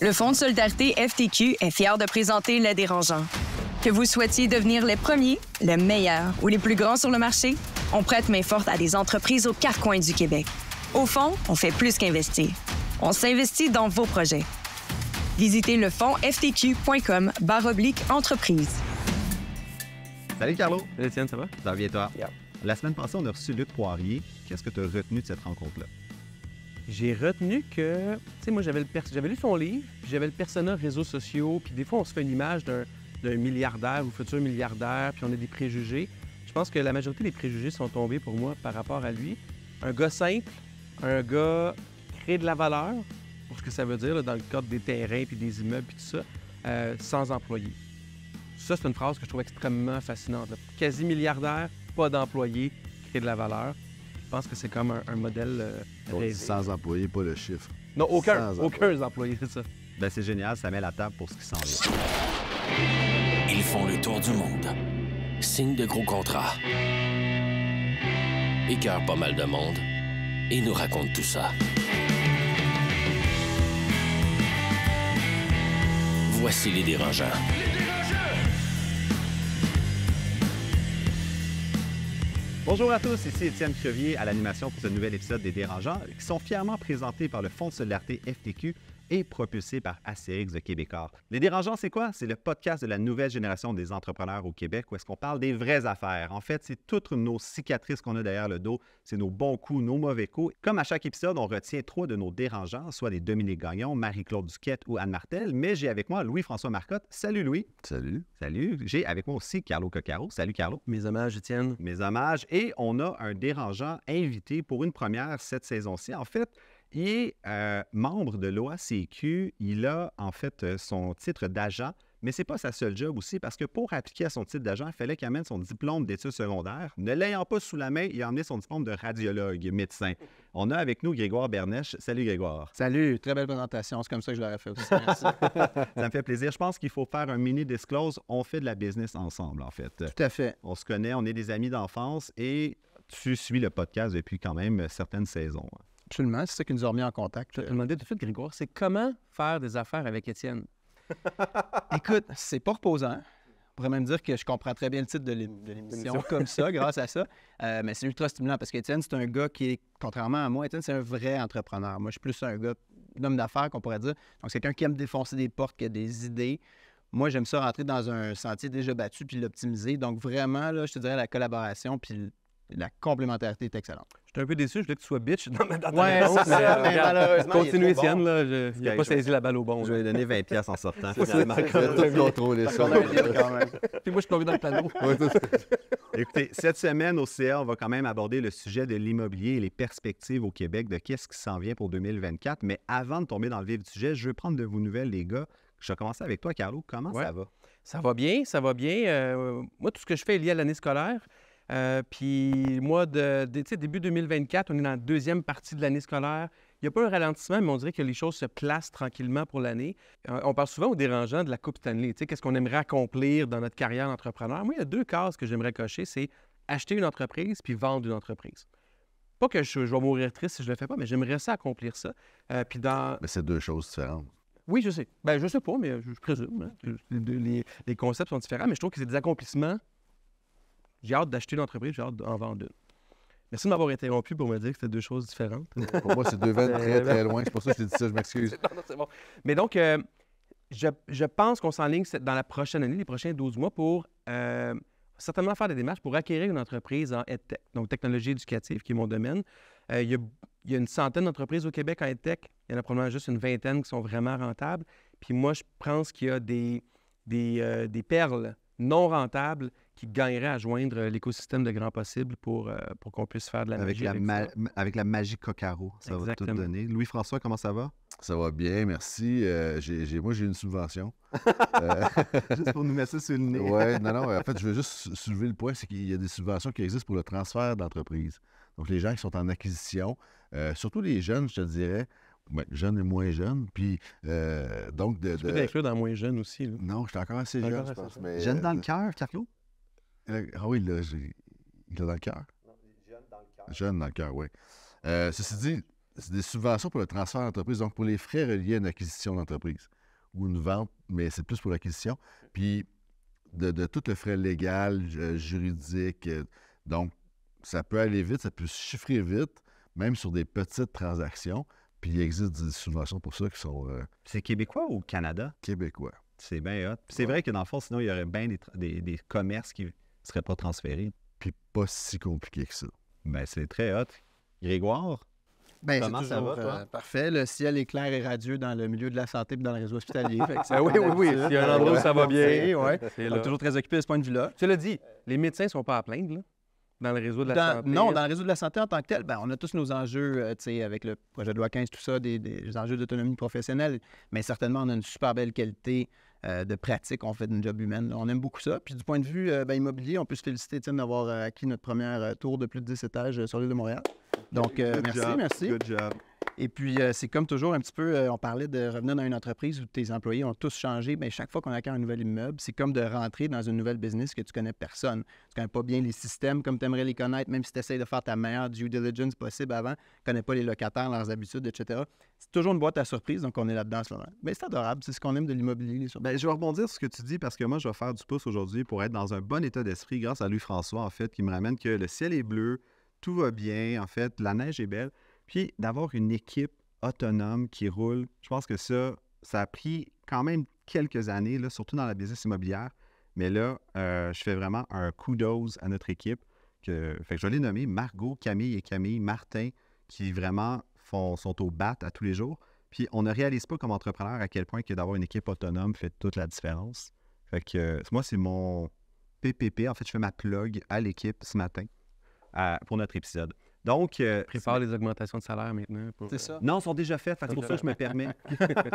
Le Fonds de solidarité FTQ est fier de présenter les dérangeants. Que vous souhaitiez devenir les premiers, les meilleurs ou les plus grands sur le marché, on prête main forte à des entreprises aux quatre coins du Québec. Au fond, on fait plus qu'investir. On s'investit dans vos projets. Visitez le fonds ftq.com oblique entreprise. Salut Carlo. Étienne, ça va? Ça va toi? La semaine passée, on a reçu Luc Poirier. Qu'est-ce que tu as retenu de cette rencontre-là? j'ai retenu que, tu sais, moi, j'avais, le j'avais lu son livre, puis j'avais le persona réseaux sociaux, puis des fois, on se fait une image d'un, milliardaire ou futur milliardaire, puis on a des préjugés. Je pense que la majorité des préjugés sont tombés pour moi par rapport à lui. Un gars simple, un gars crée de la valeur, pour ce que ça veut dire dans le cadre des terrains, puis des immeubles, puis tout ça, euh, sans employés. Ça, c'est une phrase que je trouve extrêmement fascinante. Quasi milliardaire, pas d'employé, crée de la valeur. Je pense que c'est comme un, modèle... Euh, sans employés, pas le chiffre. Non, aucun, aucun employé, c'est ça. Ben, c'est génial, ça met la table pour ce qui s'en vient. Ils font le tour du monde. Signe de gros contrats. Écœurent pas mal de monde. Et nous racontent tout ça. Voici les dérangeants. Bonjour à tous, ici Étienne Crevier à l'animation pour ce nouvel épisode des Dérangeants, qui sont fièrement présentés par le Fonds de solidarité FTQ et propulsé par ACX de Québécois. Les dérangeants, c'est quoi? C'est le podcast de la nouvelle génération des entrepreneurs au Québec où est-ce qu'on parle des vraies affaires. En fait, c'est toutes nos cicatrices qu'on a derrière le dos, c'est nos bons coups, nos mauvais coups. Comme à chaque épisode, on retient trois de nos dérangeants, soit les Dominique Gagnon, Marie-Claude Duquette ou Anne Martel, mais j'ai avec moi Louis-François Marcotte. Salut Louis. Salut. Salut. J'ai avec moi aussi Carlo Coccaro. Salut Carlo. Mes hommages, Étienne. Mes hommages. Et on a un dérangeant invité pour une première cette saison-ci. En fait, il est euh, membre de l'OACQ. Il a en fait euh, son titre d'agent, mais ce n'est pas sa seule job aussi parce que pour appliquer à son titre d'agent, il fallait qu'il amène son diplôme d'études secondaires. Ne l'ayant pas sous la main, il a emmené son diplôme de radiologue, médecin. On a avec nous Grégoire Bernèche. Salut Grégoire. Salut, très belle présentation. C'est comme ça que je l'aurais fait aussi. ça me fait plaisir. Je pense qu'il faut faire un mini disclose. On fait de la business ensemble, en fait. Tout à fait. On se connaît, on est des amis d'enfance et tu suis le podcast depuis quand même certaines saisons. Hein. Absolument, c'est ça qui nous a remis en contact. Je te demandais tout de suite, Grégoire, c'est comment faire des affaires avec Étienne? Écoute, c'est pas reposant. On pourrait même dire que je comprends très bien le titre de l'émission comme ça, grâce à ça. Euh, mais c'est ultra stimulant parce qu'Étienne, c'est un gars qui est, contrairement à moi, Étienne, c'est un vrai entrepreneur. Moi, je suis plus un gars, homme d'affaires qu'on pourrait dire. Donc, c'est quelqu'un qui aime défoncer des portes, qui a des idées. Moi, j'aime ça rentrer dans un sentier déjà battu puis l'optimiser. Donc, vraiment, là, je te dirais la collaboration puis la complémentarité est excellente. Je suis un peu déçu, je voulais que tu sois bitch dans ma Ouais, malheureusement. Continue, là. il n'a pas saisi la balle au bon. Je lui ai donné 20$ en sortant. C'est tout contrôlé, ça. le Puis moi, je suis tombé dans le panneau. Écoutez, cette semaine au CA, on va quand même aborder le sujet de l'immobilier et les perspectives au Québec de qu'est-ce qui s'en vient pour 2024. Mais avant de tomber dans le vif du sujet, je veux prendre de vos nouvelles, les gars. Je vais commencer avec toi, Carlo. Comment ça va? Ça va bien, ça va bien. Euh, moi, tout ce que je fais est lié à l'année scolaire. Euh, puis, moi, de, sais, début 2024, on est dans la deuxième partie de l'année scolaire. Il n'y a pas un ralentissement, mais on dirait que les choses se placent tranquillement pour l'année. Euh, on parle souvent aux dérangeants de la Coupe Stanley. Qu'est-ce qu'on aimerait accomplir dans notre carrière d'entrepreneur? Moi, il y a deux cases que j'aimerais cocher c'est acheter une entreprise puis vendre une entreprise. Pas que je, vais mourir triste si je ne le fais pas, mais j'aimerais ça accomplir ça. Euh, puis dans... Mais c'est deux choses différentes. Oui, je sais. Ben, je sais pas, mais je, présume. Hein. les, concepts sont différents, mais je trouve que c'est des accomplissements j'ai hâte d'acheter une entreprise, j'ai hâte d'en vendre une. Merci de m'avoir interrompu pour me dire que c'était deux choses différentes. pour moi, c'est deux veines très, très loin. C'est pour ça que j'ai dit ça, je m'excuse. non, non, c'est bon. Mais donc, euh, je, pense qu'on s'enligne dans la prochaine année, les prochains 12 mois, pour euh, certainement faire des démarches pour acquérir une entreprise en EdTech, donc technologie éducative, qui est mon domaine. Euh, il, y a, une centaine d'entreprises au Québec en EdTech. Il y en a probablement juste une vingtaine qui sont vraiment rentables. Puis moi, je pense qu'il y a des, des perles non rentables qui gagnerait à joindre euh, l'écosystème de Grand Possible pour, euh, pour qu'on puisse faire de la magie. avec, la magie Cocaro, ça va tout donner. Louis-François, comment ça va? Ça va bien, merci. Euh, moi, j'ai une subvention. juste pour nous mettre sur le nez. oui, non, non. En fait, je veux juste soulever le point, c'est qu'il y a des subventions qui existent pour le transfert d'entreprise. Donc, les gens qui sont en acquisition, surtout les jeunes, je te dirais, ben, jeunes et moins jeunes, Puis, donc de, tu peux dans moins jeunes aussi. Non, je suis encore assez jeune, je pense. Jeune dans le cœur, Carlo? Ah oui, là, il est dans le cœur. Jeune dans le cœur. Jeune dans le cœur, oui. Euh, ceci dit, c'est des subventions pour le transfert d'entreprise, donc pour les frais reliés à une acquisition d'entreprise ou une vente, mais c'est plus pour l'acquisition. Puis de, de, tout le frais légal, euh, juridique, euh, donc ça peut aller vite, ça peut se chiffrer vite, même sur des petites transactions. Puis il existe des subventions pour ça qui sont. c'est québécois ou Canada? Québécois. C'est bien hot. C'est vrai que dans le fond, sinon, il y aurait bien des, des, des commerces qui ne serait pas transféré. Puis pas si compliqué que ça. Mais ben, c'est très hot. Grégoire, ben, ça va, euh, parfait. Le ciel est clair et radieux dans le milieu de la santé et dans le réseau hospitalier. Ben oui, oui, oui. S'il y a un endroit où ça va bien. ouais. est toujours très occupé de ce point de vue-là. Tu l'as dit, les médecins ne sont pas à plaindre, là? Dans le réseau de la santé? Non, dans le réseau de la santé en tant que tel, ben, on a tous nos enjeux, euh, tu sais, avec le projet de loi 15, tout ça, des enjeux d'autonomie professionnelle, mais certainement, on a une super belle qualité euh, de pratique on fait d'une job humaine. On aime beaucoup ça. Puis du point de vue euh, ben, immobilier, on peut se féliciter, Étienne, d'avoir acquis notre première euh, tour de plus de 10 étages sur l'île de Montréal. Donc, merci, merci. Good job. Et puis, euh, c'est comme toujours un petit peu, euh, on parlait de revenir dans une entreprise où tes employés ont tous changé. Mais chaque fois qu'on acquiert un nouvel immeuble, c'est comme de rentrer dans une nouvelle business que tu connais personne. Tu connais pas bien les systèmes comme tu aimerais les connaître, même si tu essaies de faire ta meilleure due diligence possible avant. Tu connais pas les locataires, leurs habitudes, etc. C'est toujours une boîte à surprise, donc on est là-dedans ce Mais c'est adorable, c'est ce qu'on aime de l'immobilier. Ben, je vais rebondir sur ce que tu dis parce que moi, je vais faire du pouce aujourd'hui pour être dans un bon état d'esprit grâce à Louis-François, en fait, qui me ramène que le ciel est bleu, tout va bien, en fait, la neige est belle. Puis d'avoir une équipe autonome qui roule, je pense que ça, ça a pris quand même quelques années, là, surtout dans la business immobilière. Mais là, euh, je fais vraiment un kudos à notre équipe. fait je vais nommer Margot, Camille et Camille, Martin, qui vraiment font, sont au bat à tous les jours. Puis on ne réalise pas comme entrepreneur à quel point que d'avoir une équipe autonome fait toute la différence. Fait que euh, moi, c'est mon PPP. En fait, je fais ma plug à l'équipe ce matin pour notre épisode. Donc. Euh, Prépare les augmentations de salaire maintenant. C'est ça. Euh, non, sont déjà faites. C'est pour ça je me permets.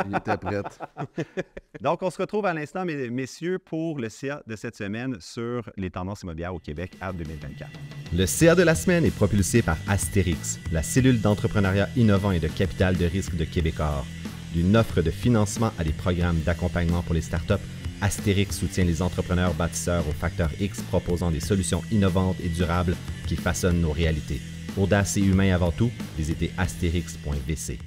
Il était prêt. Donc, on se retrouve à l'instant, messieurs, pour le CA de cette semaine sur les tendances immobilières au Québec à 2024. Le CA de la semaine est propulsé par Astérix, la cellule d'entrepreneuriat innovant et de capital de risque de Québecor. D'une offre de financement à des programmes d'accompagnement pour les startups, Astérix soutient les entrepreneurs bâtisseurs au facteur X proposant des solutions innovantes et durables qui façonnent nos réalités. Audace et humain avant tout, visitez astérix.vc.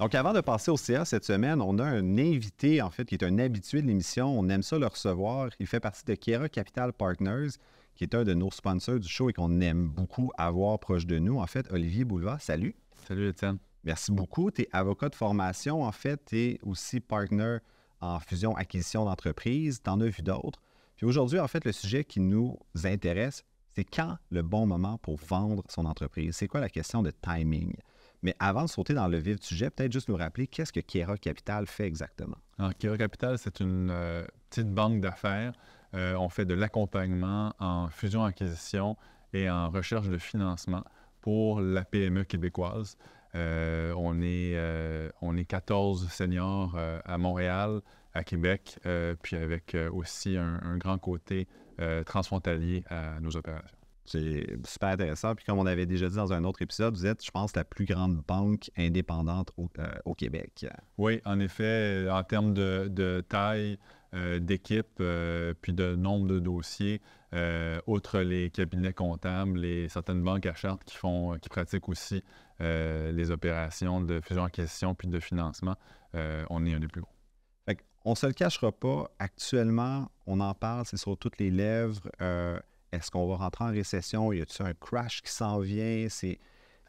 Donc, avant de passer au CA cette semaine, on a un invité, en fait, qui est un habitué de l'émission. On aime ça le recevoir. Il fait partie de Kiera Capital Partners, qui est un de nos sponsors du show et qu'on aime beaucoup avoir proche de nous. En fait, Olivier Boulevard, salut. Salut, Étienne. Merci beaucoup. Tu es avocat de formation, en fait, et aussi partner en fusion-acquisition d'entreprise. Tu en as vu d'autres. Puis aujourd'hui, en fait, le sujet qui nous intéresse, c'est quand le bon moment pour vendre son entreprise? C'est quoi la question de timing? Mais avant de sauter dans le vif du sujet, peut-être juste nous rappeler qu'est-ce que Kera Capital fait exactement. Alors, Capital, c'est une euh, petite banque d'affaires. Euh, on fait de l'accompagnement en fusion-acquisition et en recherche de financement pour la PME québécoise. Euh, on, est, on est 14 seniors à Montréal, à Québec, puis avec aussi un grand côté euh, transfrontalier à nos opérations. C'est super intéressant. Puis comme on avait déjà dit dans un autre épisode, vous êtes, je pense, la plus grande banque indépendante au, euh, Québec. Oui, en effet, en termes de, taille euh, d'équipe, puis de nombre de dossiers, outre les cabinets comptables les certaines banques à charte qui, font, qui pratiquent aussi les opérations de fusion en question puis de financement, on est un des plus gros. On ne se le cachera pas, actuellement, on en parle, c'est sur toutes les lèvres. Euh, est-ce qu'on va rentrer en récession? Y a-t-il un crash qui s'en vient? C'est...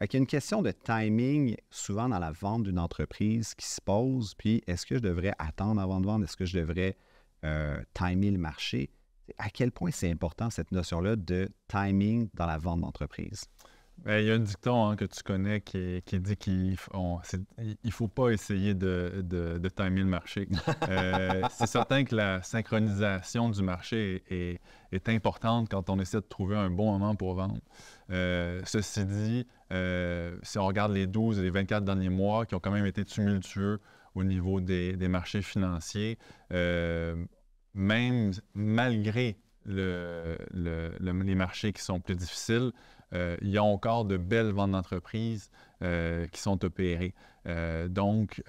il y a une question de timing souvent dans la vente d'une entreprise qui se pose. Puis, est-ce que je devrais attendre avant de vendre? Est-ce que je devrais euh, timer le marché? À quel point c'est important cette notion-là de timing dans la vente d'entreprise? Ben, il y a un dicton hein, que tu connais qui, dit qu'il ne faut pas essayer de, timer le marché. Euh, c'est certain que la synchronisation du marché est, importante quand on essaie de trouver un bon moment pour vendre. Euh, ceci dit, euh, si on regarde les 12 et les 24 derniers mois qui ont quand même été tumultueux au niveau des, marchés financiers, même malgré les marchés qui sont plus difficiles, il euh, y a encore de belles ventes d'entreprises euh, qui sont opérées. Euh, donc,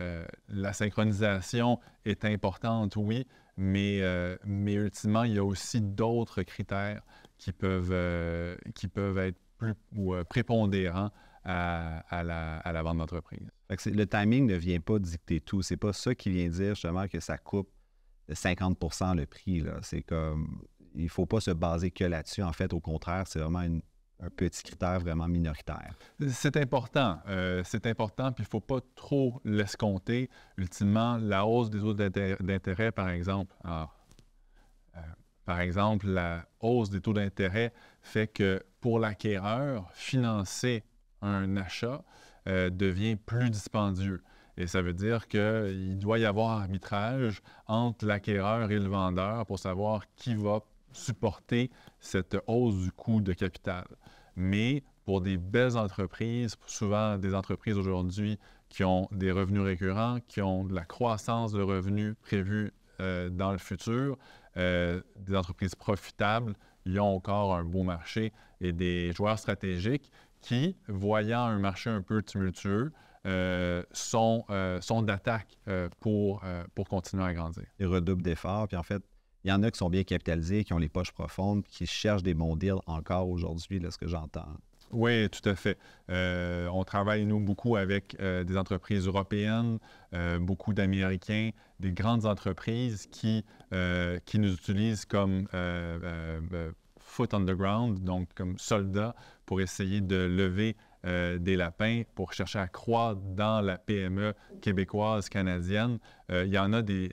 la synchronisation est importante, oui, mais, mais ultimement, il y a aussi d'autres critères qui peuvent, qui peuvent être plus ou, prépondérants à, la, à, la, vente d'entreprise. Le timing ne vient pas dicter tout. C'est pas ça qui vient dire justement que ça coupe 50 le prix. C'est comme il ne faut pas se baser que là-dessus. En fait, au contraire, c'est vraiment une un petit critère vraiment minoritaire. C'est important. Euh, c'est important, puis il ne faut pas trop l'escompter. Ultimement, la hausse des taux d'intérêt, par exemple, alors, euh, par exemple, la hausse des taux d'intérêt fait que pour l'acquéreur, financer un achat euh, devient plus dispendieux. Et ça veut dire qu'il doit y avoir arbitrage entre l'acquéreur et le vendeur pour savoir qui va supporter cette hausse du coût de capital. Mais pour des belles entreprises, souvent des entreprises aujourd'hui qui ont des revenus récurrents, qui ont de la croissance de revenus prévue euh, dans le futur, euh, des entreprises profitables, ils ont encore un beau marché et des joueurs stratégiques qui, voyant un marché un peu tumultueux, euh, sont, sont d'attaque pour, pour continuer à grandir. Ils redoublent d'efforts, puis en fait, il y en a qui sont bien capitalisés, qui ont les poches profondes, qui cherchent des bons deals encore aujourd'hui, de ce que j'entends. Oui, tout à fait. Euh, on travaille, nous, beaucoup avec euh, des entreprises européennes, euh, beaucoup d'Américains, des grandes entreprises qui, qui nous utilisent comme foot on the ground, donc comme soldats, pour essayer de lever euh, des lapins pour chercher à croire dans la PME québécoise, canadienne. Euh, il y en a des,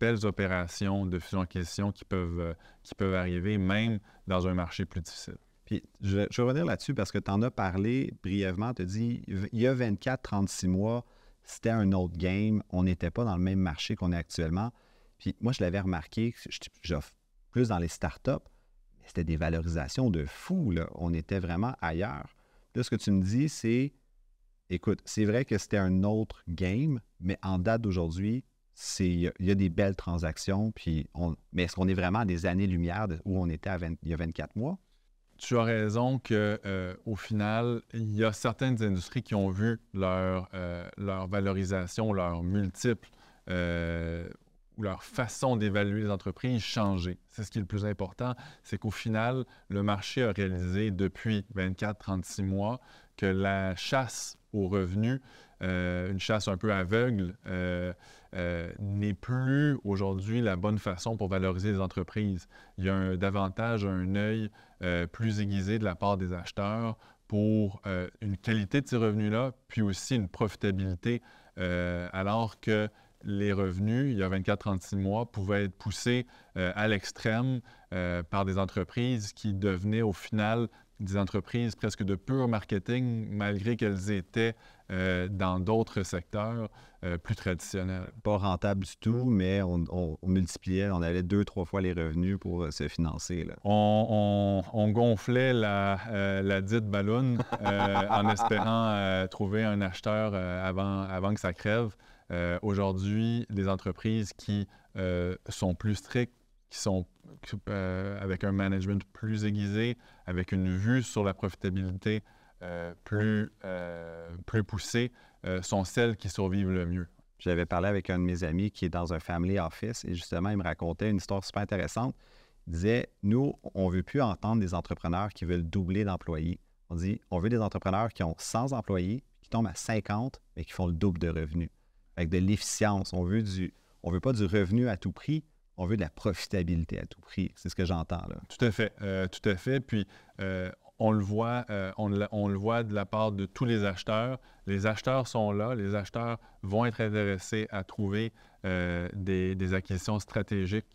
belles opérations de fusion-acquisition qui peuvent, euh, qui peuvent arriver, même dans un marché plus difficile. Puis je, veux revenir là-dessus parce que tu en as parlé brièvement. Tu as dit, il y a 24, 36 mois, c'était un autre game. On n'était pas dans le même marché qu'on est actuellement. Puis moi, je l'avais remarqué, j'offre plus dans les startups, c'était des valorisations de fou. Là. On était vraiment ailleurs. Là, ce que tu me dis, c'est écoute, c'est vrai que c'était un autre game, mais en date d'aujourd'hui, il y, a des belles transactions, puis mais est-ce qu'on est vraiment à des années-lumière où on était il y a 24 mois? Tu as raison qu'au euh, final, il y a certaines industries qui ont vu leur, euh, leur valorisation, leur multiple euh, ou leur façon d'évaluer les entreprises changer. C'est ce qui est le plus important, c'est qu'au final, le marché a réalisé depuis 24-36 mois que la chasse aux revenus, euh, une chasse un peu aveugle, euh, euh, n'est plus aujourd'hui la bonne façon pour valoriser les entreprises. Il y a davantage un œil plus aiguisé de la part des acheteurs pour une qualité de ces revenus-là, puis aussi une profitabilité, alors que les revenus, il y a 24-36 mois, pouvaient être poussés euh, à l'extrême euh, par des entreprises qui devenaient au final des entreprises presque de pur marketing, malgré qu'elles étaient euh, dans d'autres secteurs plus traditionnels. Pas rentable du tout, mais on, multipliait, on allait deux, trois fois les revenus pour se financer. On, gonflait la, dite ballonne en espérant trouver un acheteur avant, avant que ça crève. Euh, aujourd'hui, les entreprises qui euh, sont plus strictes, qui sont euh, avec un management plus aiguisé, avec une vue sur la profitabilité plus, plus poussée, sont celles qui survivent le mieux. J'avais parlé avec un de mes amis qui est dans un family office et justement, il me racontait une histoire super intéressante. Il disait, nous, on ne veut plus entendre des entrepreneurs qui veulent doubler d'employés. On dit, on veut des entrepreneurs qui ont 100 employés, qui tombent à 50, mais qui font le double de revenus avec de l'efficience. On veut du, on veut pas du revenu à tout prix, on veut de la profitabilité à tout prix. C'est ce que j'entends là. Tout à fait, euh, tout à fait. Puis euh, on le voit, euh, le voit de la part de tous les acheteurs. Les acheteurs sont là, les acheteurs vont être intéressés à trouver des, acquisitions stratégiques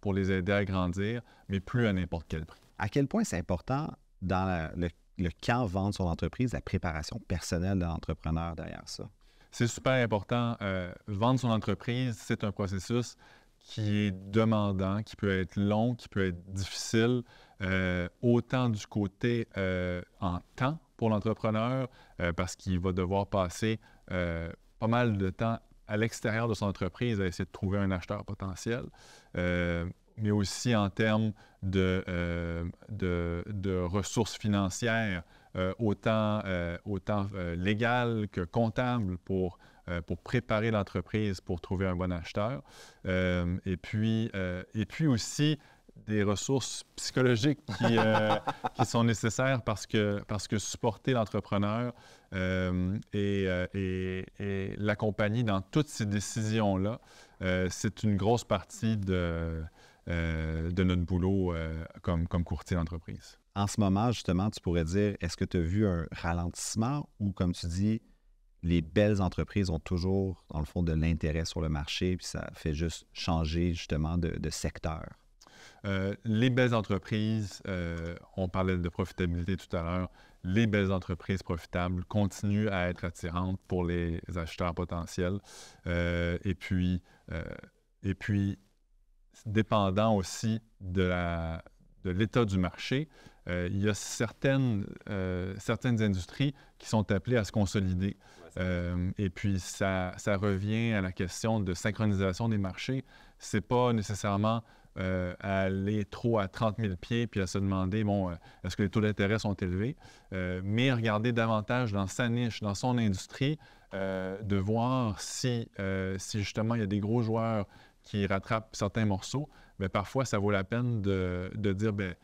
pour les aider à grandir, mais plus à n'importe quel prix. À quel point c'est important dans le, le camp vendre son entreprise, la préparation personnelle de l'entrepreneur derrière ça? C'est super important. Euh, vendre son entreprise, c'est un processus qui est demandant, qui peut être long, qui peut être difficile, euh, autant du côté euh, en temps pour l'entrepreneur, parce qu'il va devoir passer pas mal de temps à l'extérieur de son entreprise à essayer de trouver un acheteur potentiel, mais aussi en termes de ressources financières. Euh, autant, euh, autant euh, légal que comptable pour, préparer l'entreprise pour trouver un bon acheteur. et, puis, aussi, des ressources psychologiques qui, sont nécessaires parce que, supporter l'entrepreneur et, et, l'accompagner dans toutes ces décisions-là, c'est une grosse partie de, de notre boulot comme, comme courtier d'entreprise en ce moment, justement, tu pourrais dire, est-ce que tu as vu un ralentissement ou, comme tu dis, les belles entreprises ont toujours, dans le fond, de l'intérêt sur le marché, puis ça fait juste changer, justement, de, secteur? Euh, les belles entreprises, euh, on parlait de profitabilité tout à l'heure, les belles entreprises profitables continuent à être attirantes pour les acheteurs potentiels. Euh, et puis, et puis dépendant aussi de l'état du marché, euh, il y a certaines, euh, certaines industries qui sont appelées à se consolider. Euh, et puis, ça, ça, revient à la question de synchronisation des marchés. C'est pas nécessairement aller trop à 30 000 pieds puis à se demander, bon, est-ce que les taux d'intérêt sont élevés? mais regarder davantage dans sa niche, dans son industrie, de voir si, si justement il y a des gros joueurs qui rattrapent certains morceaux, bien, parfois ça vaut la peine de, de dire, bien,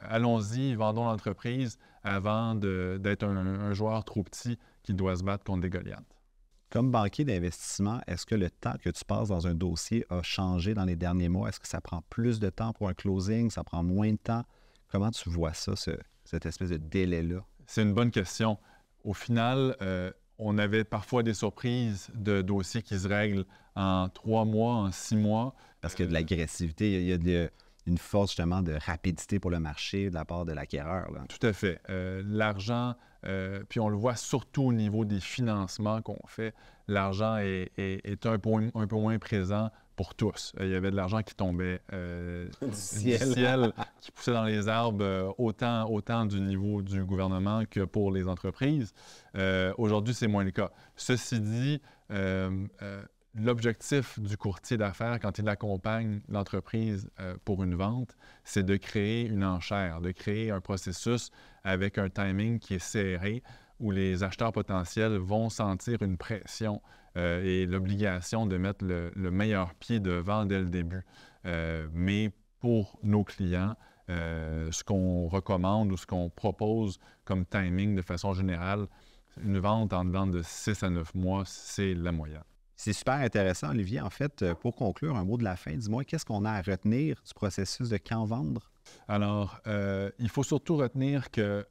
allons-y, vendons l'entreprise avant d'être un, joueur trop petit qui doit se battre contre des Goliaths. Comme banquier d'investissement, est-ce que le temps que tu passes dans un dossier a changé dans les derniers mois? Est-ce que ça prend plus de temps pour un closing? Ça prend moins de temps? Comment tu vois ça, cette espèce de délai-là? C'est une bonne question. Au final, euh, on avait parfois des surprises de dossiers qui se règlent en trois mois, en six mois. Parce qu'il y a de euh, l'agressivité, il y a de une force justement de rapidité pour le marché de la part de l'acquéreur. Tout à fait. Euh, l'argent, euh, puis on le voit surtout au niveau des financements qu'on fait, l'argent est, est, est un, peu, un, peu, moins présent pour tous. Euh, il y avait de l'argent qui tombait du, ciel. qui poussait dans les arbres, autant, autant du niveau du gouvernement que pour les entreprises. Aujourd'hui, c'est moins le cas. Ceci dit, l'objectif du courtier d'affaires quand il accompagne l'entreprise euh, pour une vente, c'est de créer une enchère, de créer un processus avec un timing qui est serré où les acheteurs potentiels vont sentir une pression euh, et l'obligation de mettre le, meilleur pied devant dès le début. Euh, mais pour nos clients, ce qu'on recommande ou ce qu'on propose comme timing de façon générale, une vente en dedans de 6 à 9 mois, c'est la moyenne. C'est super intéressant, Olivier. En fait, euh, pour conclure, un mot de la fin, dis-moi, qu'est-ce qu'on a à retenir du processus de quand vendre? Alors, euh, il faut surtout retenir qu'il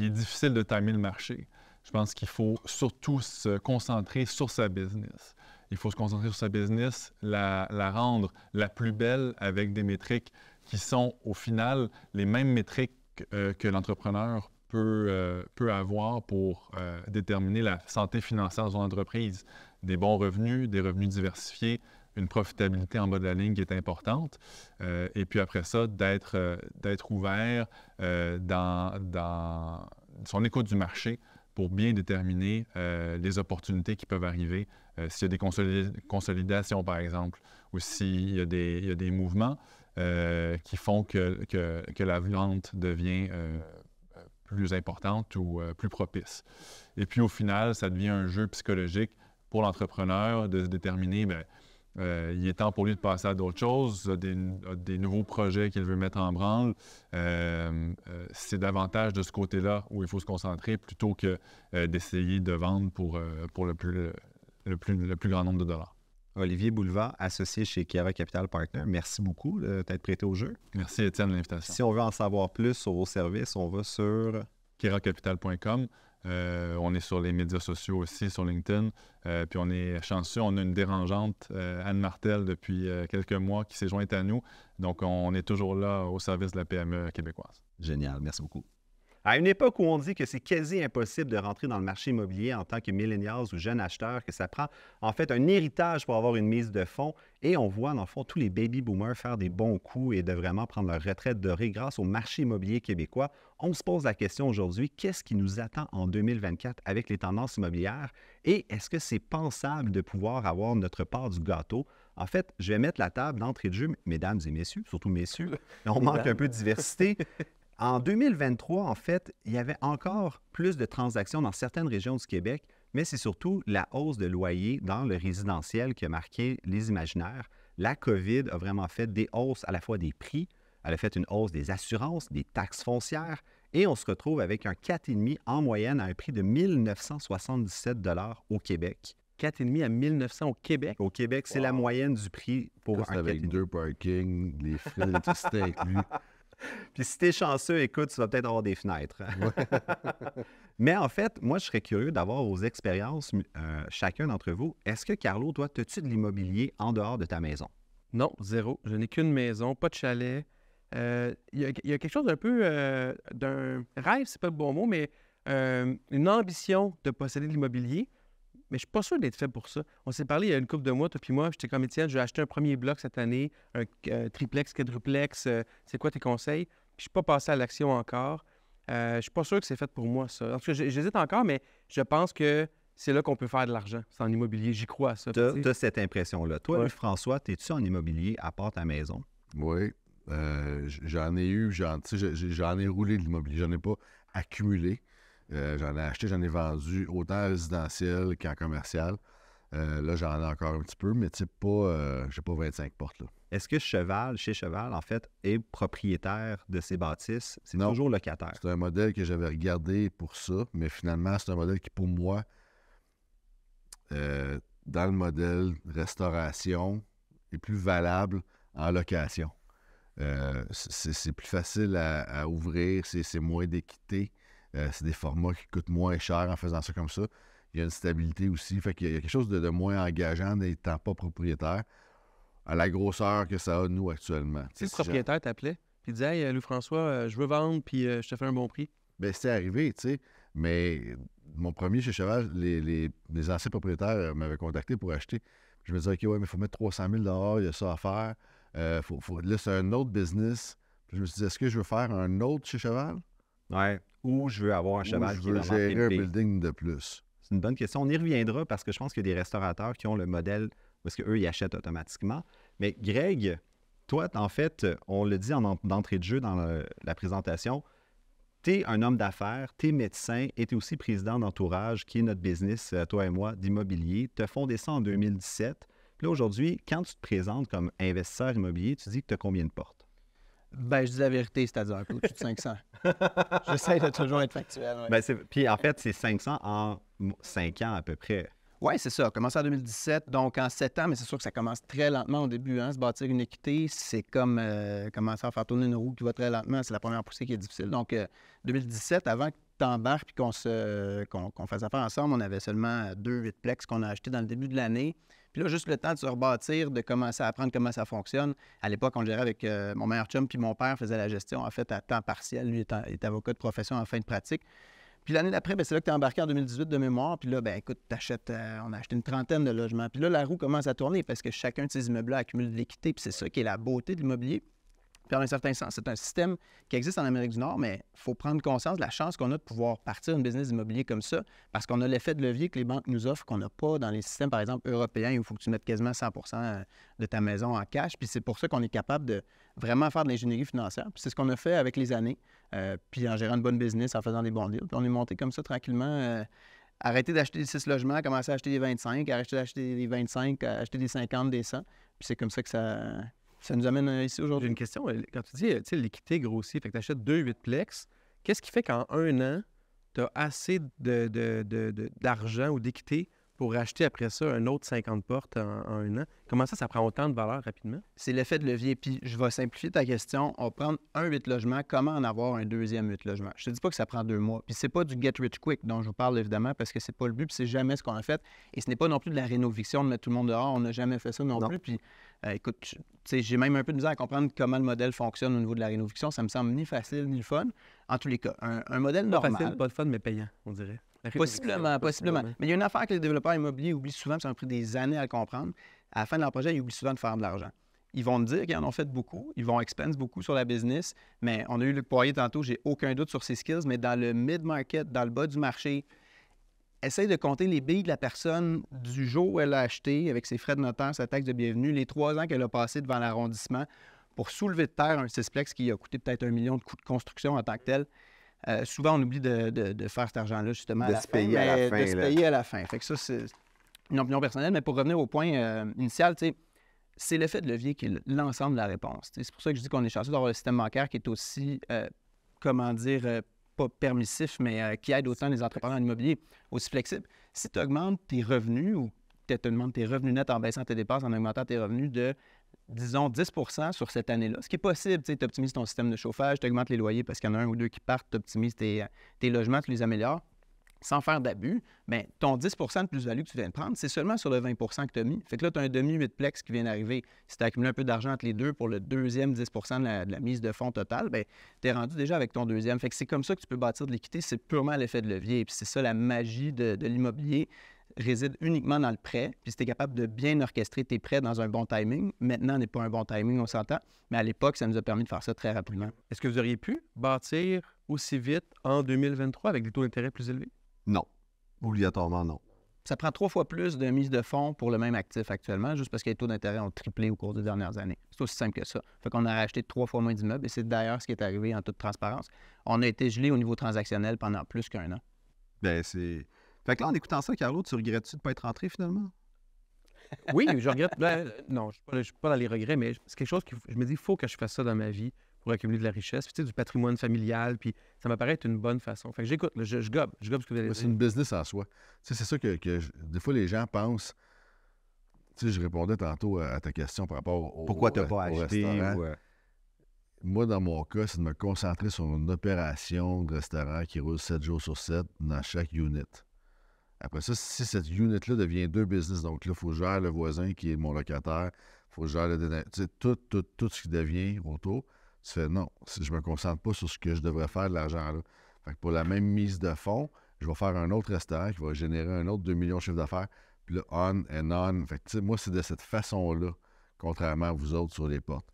est difficile de timer le marché. Je pense qu'il faut surtout se concentrer sur sa business. Il faut se concentrer sur sa business, la, rendre la plus belle avec des métriques qui sont au final les mêmes métriques euh, que l'entrepreneur peut, peut avoir pour déterminer la santé financière de son entreprise des bons revenus, des revenus diversifiés, une profitabilité en bas de la ligne qui est importante. Euh, et puis après ça, d'être, euh, d'être ouvert euh, dans, dans, son écoute du marché pour bien déterminer les opportunités qui peuvent arriver s'il y a des consolidations, par exemple, ou s'il y a des, il y a des mouvements qui font que, que, que, la vente devient plus importante ou plus propice. Et puis au final, ça devient un jeu psychologique pour l'entrepreneur de se déterminer, ben, euh, il est temps pour lui de passer à d'autres choses, des, des nouveaux projets qu'il veut mettre en branle. Euh, euh, c'est davantage de ce côté-là où il faut se concentrer plutôt que d'essayer de vendre pour, le, plus, grand nombre de dollars. Olivier Boulevard, associé chez Kiara Capital Partner, merci beaucoup d'être prêté au jeu. Merci Étienne de l'invitation. Si on veut en savoir plus sur vos services, on va sur kiracapital.com. Euh, on est sur les médias sociaux aussi, sur LinkedIn. Euh, puis on est chanceux, on a une dérangeante, euh, Anne Martel, depuis quelques mois, qui s'est jointe à nous. Donc, on est toujours là au service de la PME québécoise. Génial, merci beaucoup. À une époque où on dit que c'est quasi impossible de rentrer dans le marché immobilier en tant que millennials ou jeune acheteur, que ça prend en fait un héritage pour avoir une mise de fonds, et on voit dans le fond tous les baby boomers faire des bons coups et de vraiment prendre leur retraite dorée grâce au marché immobilier québécois, on se pose la question aujourd'hui, qu'est-ce qui nous attend en 2024 avec les tendances immobilières et est-ce que c'est pensable de pouvoir avoir notre part du gâteau? En fait, je vais mettre la table d'entrée de jeu, mesdames et messieurs, surtout messieurs. On manque un peu de diversité. En 2023, en fait, il y avait encore plus de transactions dans certaines régions du Québec, mais c'est surtout la hausse de loyers dans le résidentiel qui a marqué les imaginaires. La COVID a vraiment fait des hausses à la fois des prix, elle a fait une hausse des assurances, des taxes foncières, et on se retrouve avec un 4,5 en moyenne à un prix de 1977 au Québec. 4,5 à 1900 au Québec. Au Québec, c'est la moyenne du prix pour Juste avec deux parkings, les frais inclus. Puis si tu es chanceux, écoute, tu vas peut-être avoir des fenêtres. Mais en fait, moi, je serais curieux d'avoir vos expériences, euh, chacun d'entre vous. Est-ce que, Carlo, doit te tu de l'immobilier en dehors de ta maison? Non, zéro. Je n'ai qu'une maison, pas de chalet. Euh, il y, a quelque chose d'un peu euh, d'un rêve, c'est pas le bon mot, mais une ambition de posséder de l'immobilier mais je suis pas sûr d'être fait pour ça. On s'est parlé il y a une couple de mois, toi puis moi, j'étais comme Étienne, je vais acheter un premier bloc cette année, un euh, triplex, quadruplex, euh, c'est quoi tes conseils? Puis je suis pas passé à l'action encore. Je euh, je suis pas sûr que c'est fait pour moi, ça. En tout j'hésite encore, mais je pense que c'est là qu'on peut faire de l'argent. C'est en immobilier, j'y crois ça. Tu as, cette impression-là. Toi, François François, es-tu en immobilier à part ta maison? Oui. j'en ai eu, j'en ai roulé de l'immobilier. J'en ai pas accumulé. Euh, j'en ai acheté, j'en ai vendu autant résidentiel qu'en commercial. Euh, là, j'en ai encore un petit peu, mais je pas, euh, j'ai pas 25 portes. Là. Est-ce que Cheval, chez Cheval, en fait, est propriétaire de ces bâtisses? C'est toujours locataire. C'est un modèle que j'avais regardé pour ça, mais finalement, c'est un modèle qui, pour moi, dans le modèle restauration, est plus valable en location. C'est, plus facile à, ouvrir, c'est moins d'équité. Euh, c'est des formats qui coûtent moins cher en faisant ça comme ça. Il y a une stabilité aussi. Fait qu'il y a quelque chose de, moins engageant n'étant pas propriétaire à la grosseur que ça a, nous, actuellement. Si le propriétaire t'appelait puis disait Hey, Louis-François, euh, je veux vendre, puis euh, je te fais un bon prix. Bien, c'est arrivé, tu sais. Mais mon premier chez Cheval, les, anciens propriétaires m'avaient contacté pour acheter. Je me disais OK, ouais, mais il faut mettre 300 000 il y a ça à faire. Là, c'est un autre business. je me suis dit Est-ce que je veux faire un autre chez Cheval oui, Ou je veux avoir un cheval je veux gérer un building de plus. C'est une bonne question. On y reviendra parce que je pense qu'il y a des restaurateurs qui ont le modèle parce qu'eux, ils achètent automatiquement. Mais Greg, toi, en fait, on le dit en entrée de jeu dans la présentation, tu es un homme d'affaires, tu es médecin et tu es aussi président d'Entourage, qui est notre business, euh, toi et moi, d'immobilier. Tu as fondé ça en 2017. Puis là, aujourd'hui, quand tu te présentes comme investisseur immobilier, tu dis que tu as combien de portes? Ben, je dis la vérité, c'est-à-dire au-dessus de 500. J'essaie de toujours être factuel. Ben, puis en fait, c'est 500 en 5 ans à peu près. Oui, c'est ça. Commencé en 2017, donc en 7 ans, mais c'est sûr que ça commence très lentement au début. Hein, se bâtir une équité, c'est comme euh, commencer à faire tourner une roue qui va très lentement. C'est la première poussée qui est difficile. Donc, 2017, euh, avant embarque puis qu'on se qu'on fasse affaire ensemble. On avait seulement deux 8plex qu'on a achetés dans le début de l'année. Puis là, juste le temps de se rebâtir, de commencer à apprendre comment ça fonctionne. À l'époque, on gérait avec euh, mon meilleur chum, puis mon père faisait la gestion en fait à temps partiel. Lui est, avocat de profession en fin de pratique. Puis l'année d'après, ben, c'est là que tu es embarqué en 2018 de mémoire. Puis là, ben écoute, euh, on a acheté une trentaine de logements. Puis là, la roue commence à tourner parce que chacun de ces immeubles-là accumule de l'équité. Puis c'est ça qui est la beauté de l'immobilier dans un certain sens, c'est un système qui existe en Amérique du Nord, mais il faut prendre conscience de la chance qu'on a de pouvoir partir une business immobilier comme ça, parce qu'on a l'effet de levier que les banques nous offrent qu'on n'a pas dans les systèmes, par exemple, européens, où il faut que tu mettes quasiment 100 euh, de ta maison en cash. Puis c'est pour ça qu'on est capable de vraiment faire de l'ingénierie financière. Puis c'est ce qu'on a fait avec les années, euh, puis en gérant une bonne business, en faisant des bons deals. Puis on est monté comme ça tranquillement. Euh, arrêter d'acheter des 6 logements, commencer à acheter des 25, arrêter d'acheter des 25, acheter des 50, des 100. Puis c'est comme ça que ça, ça nous amène euh, ici aujourd'hui. une question. Euh, quand tu dis euh, l'équité grossie, fait que tu achètes deux 8 plex, qu'est-ce qui fait qu'en un an, tu as assez d'argent ou d'équité pour acheter après ça un autre 50 portes en, un an? Comment ça, ça prend autant de valeur rapidement? C'est l'effet de levier. Puis je vais simplifier ta question. On va prendre un huit logement Comment en avoir un deuxième huit logement Je te dis pas que ça prend deux mois. Puis c'est pas du get rich quick dont je vous parle évidemment parce que c'est pas le but. Puis c'est jamais ce qu'on a fait. Et ce n'est pas non plus de la rénoviction de mettre tout le monde dehors. On n'a jamais fait ça non, non. plus. Puis euh, écoute, j'ai même un peu de misère à comprendre comment le modèle fonctionne au niveau de la rénovation. Ça me semble ni facile ni le fun. En tous les cas, un, modèle pas normal. Facile, pas de fun, mais payant, on dirait. Possiblement, possiblement, Mais il y a une affaire que les développeurs immobiliers oublient souvent, ça a pris des années à le comprendre. À la fin de leur projet, ils oublient souvent de faire de l'argent. Ils vont me dire qu'ils en ont fait beaucoup, ils vont expense beaucoup sur la business, mais on a eu Luc Poirier tantôt, j'ai aucun doute sur ses skills, mais dans le mid-market, dans le bas du marché, essaye de compter les billes de la personne du jour où elle a acheté, avec ses frais de notaire, sa taxe de bienvenue, les trois ans qu'elle a passé devant l'arrondissement pour soulever de terre un cisplex qui a coûté peut-être un million de coûts de construction en tant que tel. Euh, souvent, on oublie de, faire cet argent-là, justement, à la se payer à la fin. De se payer à la fin. Fait que ça, c'est une opinion personnelle. Mais pour revenir au point euh, initial, c'est l'effet de levier qui est l'ensemble de la réponse. C'est pour ça que je dis qu'on est chanceux d'avoir le système bancaire qui est aussi, euh, comment dire, pas permissif, mais euh, qui aide autant les entrepreneurs en immobilier, aussi flexible. Si tu augmentes tes revenus ou tu te tes revenus nets en baissant tes dépenses, en augmentant tes revenus de, disons, 10 sur cette année-là, ce qui est possible, tu optimises ton système de chauffage, tu augmentes les loyers parce qu'il y en a un ou deux qui partent, tu optimises euh, tes logements, tu les améliores sans faire d'abus, mais ben, ton 10 de plus-value que tu viens de prendre, c'est seulement sur le 20 que tu as mis. Fait que là, tu as un demi multiplex qui vient d'arriver. Si tu as un peu d'argent entre les deux pour le deuxième 10 de la, mise de fonds totale, bien, tu es rendu déjà avec ton deuxième. Fait que c'est comme ça que tu peux bâtir de l'équité. C'est purement l'effet de levier. puis c'est ça la magie de, l'immobilier réside uniquement dans le prêt. Puis si tu es capable de bien orchestrer tes prêts dans un bon timing, maintenant n'est pas un bon timing, on s'entend, mais à l'époque, ça nous a permis de faire ça très rapidement. Est-ce que vous auriez pu bâtir aussi vite en 2023 avec des taux d'intérêt plus élevés? Non. Obligatoirement, non. Ça prend trois fois plus de mise de fonds pour le même actif actuellement, juste parce que les taux d'intérêt ont triplé au cours des dernières années. C'est aussi simple que ça. Fait qu'on a racheté trois fois moins d'immeubles et c'est d'ailleurs ce qui est arrivé en toute transparence. On a été gelé au niveau transactionnel pendant plus qu'un an. Bien, c'est. Fait que là, en écoutant ça, Carlo, tu regrettes-tu de ne pas être rentré finalement? oui, je regrette. Ben, non, je ne suis pas dans les regrets, mais c'est quelque chose que je me dis, il faut que je fasse ça dans ma vie pour accumuler de la richesse, puis, tu sais, du patrimoine familial, puis ça m'apparaît être une bonne façon. Fait que j'écoute, je, gobe, je ce que vous avez dit. C'est une business en soi. Tu c'est ça que, des fois les gens pensent. Tu sais, je répondais tantôt à ta question par rapport au. Pourquoi tu pas acheté euh? Moi, dans mon cas, c'est de me concentrer sur une opération de restaurant qui roule 7 jours sur 7 dans chaque unit. Après ça, si cette unit-là devient deux business, donc là, il faut gérer le voisin qui est mon locataire, il faut gérer tu sais, tout, tout ce qui devient autour. Tu fais non, je me concentre pas sur ce que je devrais faire de l'argent. Là. pour la même mise de fonds, je vais faire un autre restaurant qui va générer un autre 2 millions de chiffre d'affaires. Puis là, on and on. Fait moi, c'est de cette façon-là, contrairement à vous autres sur les portes.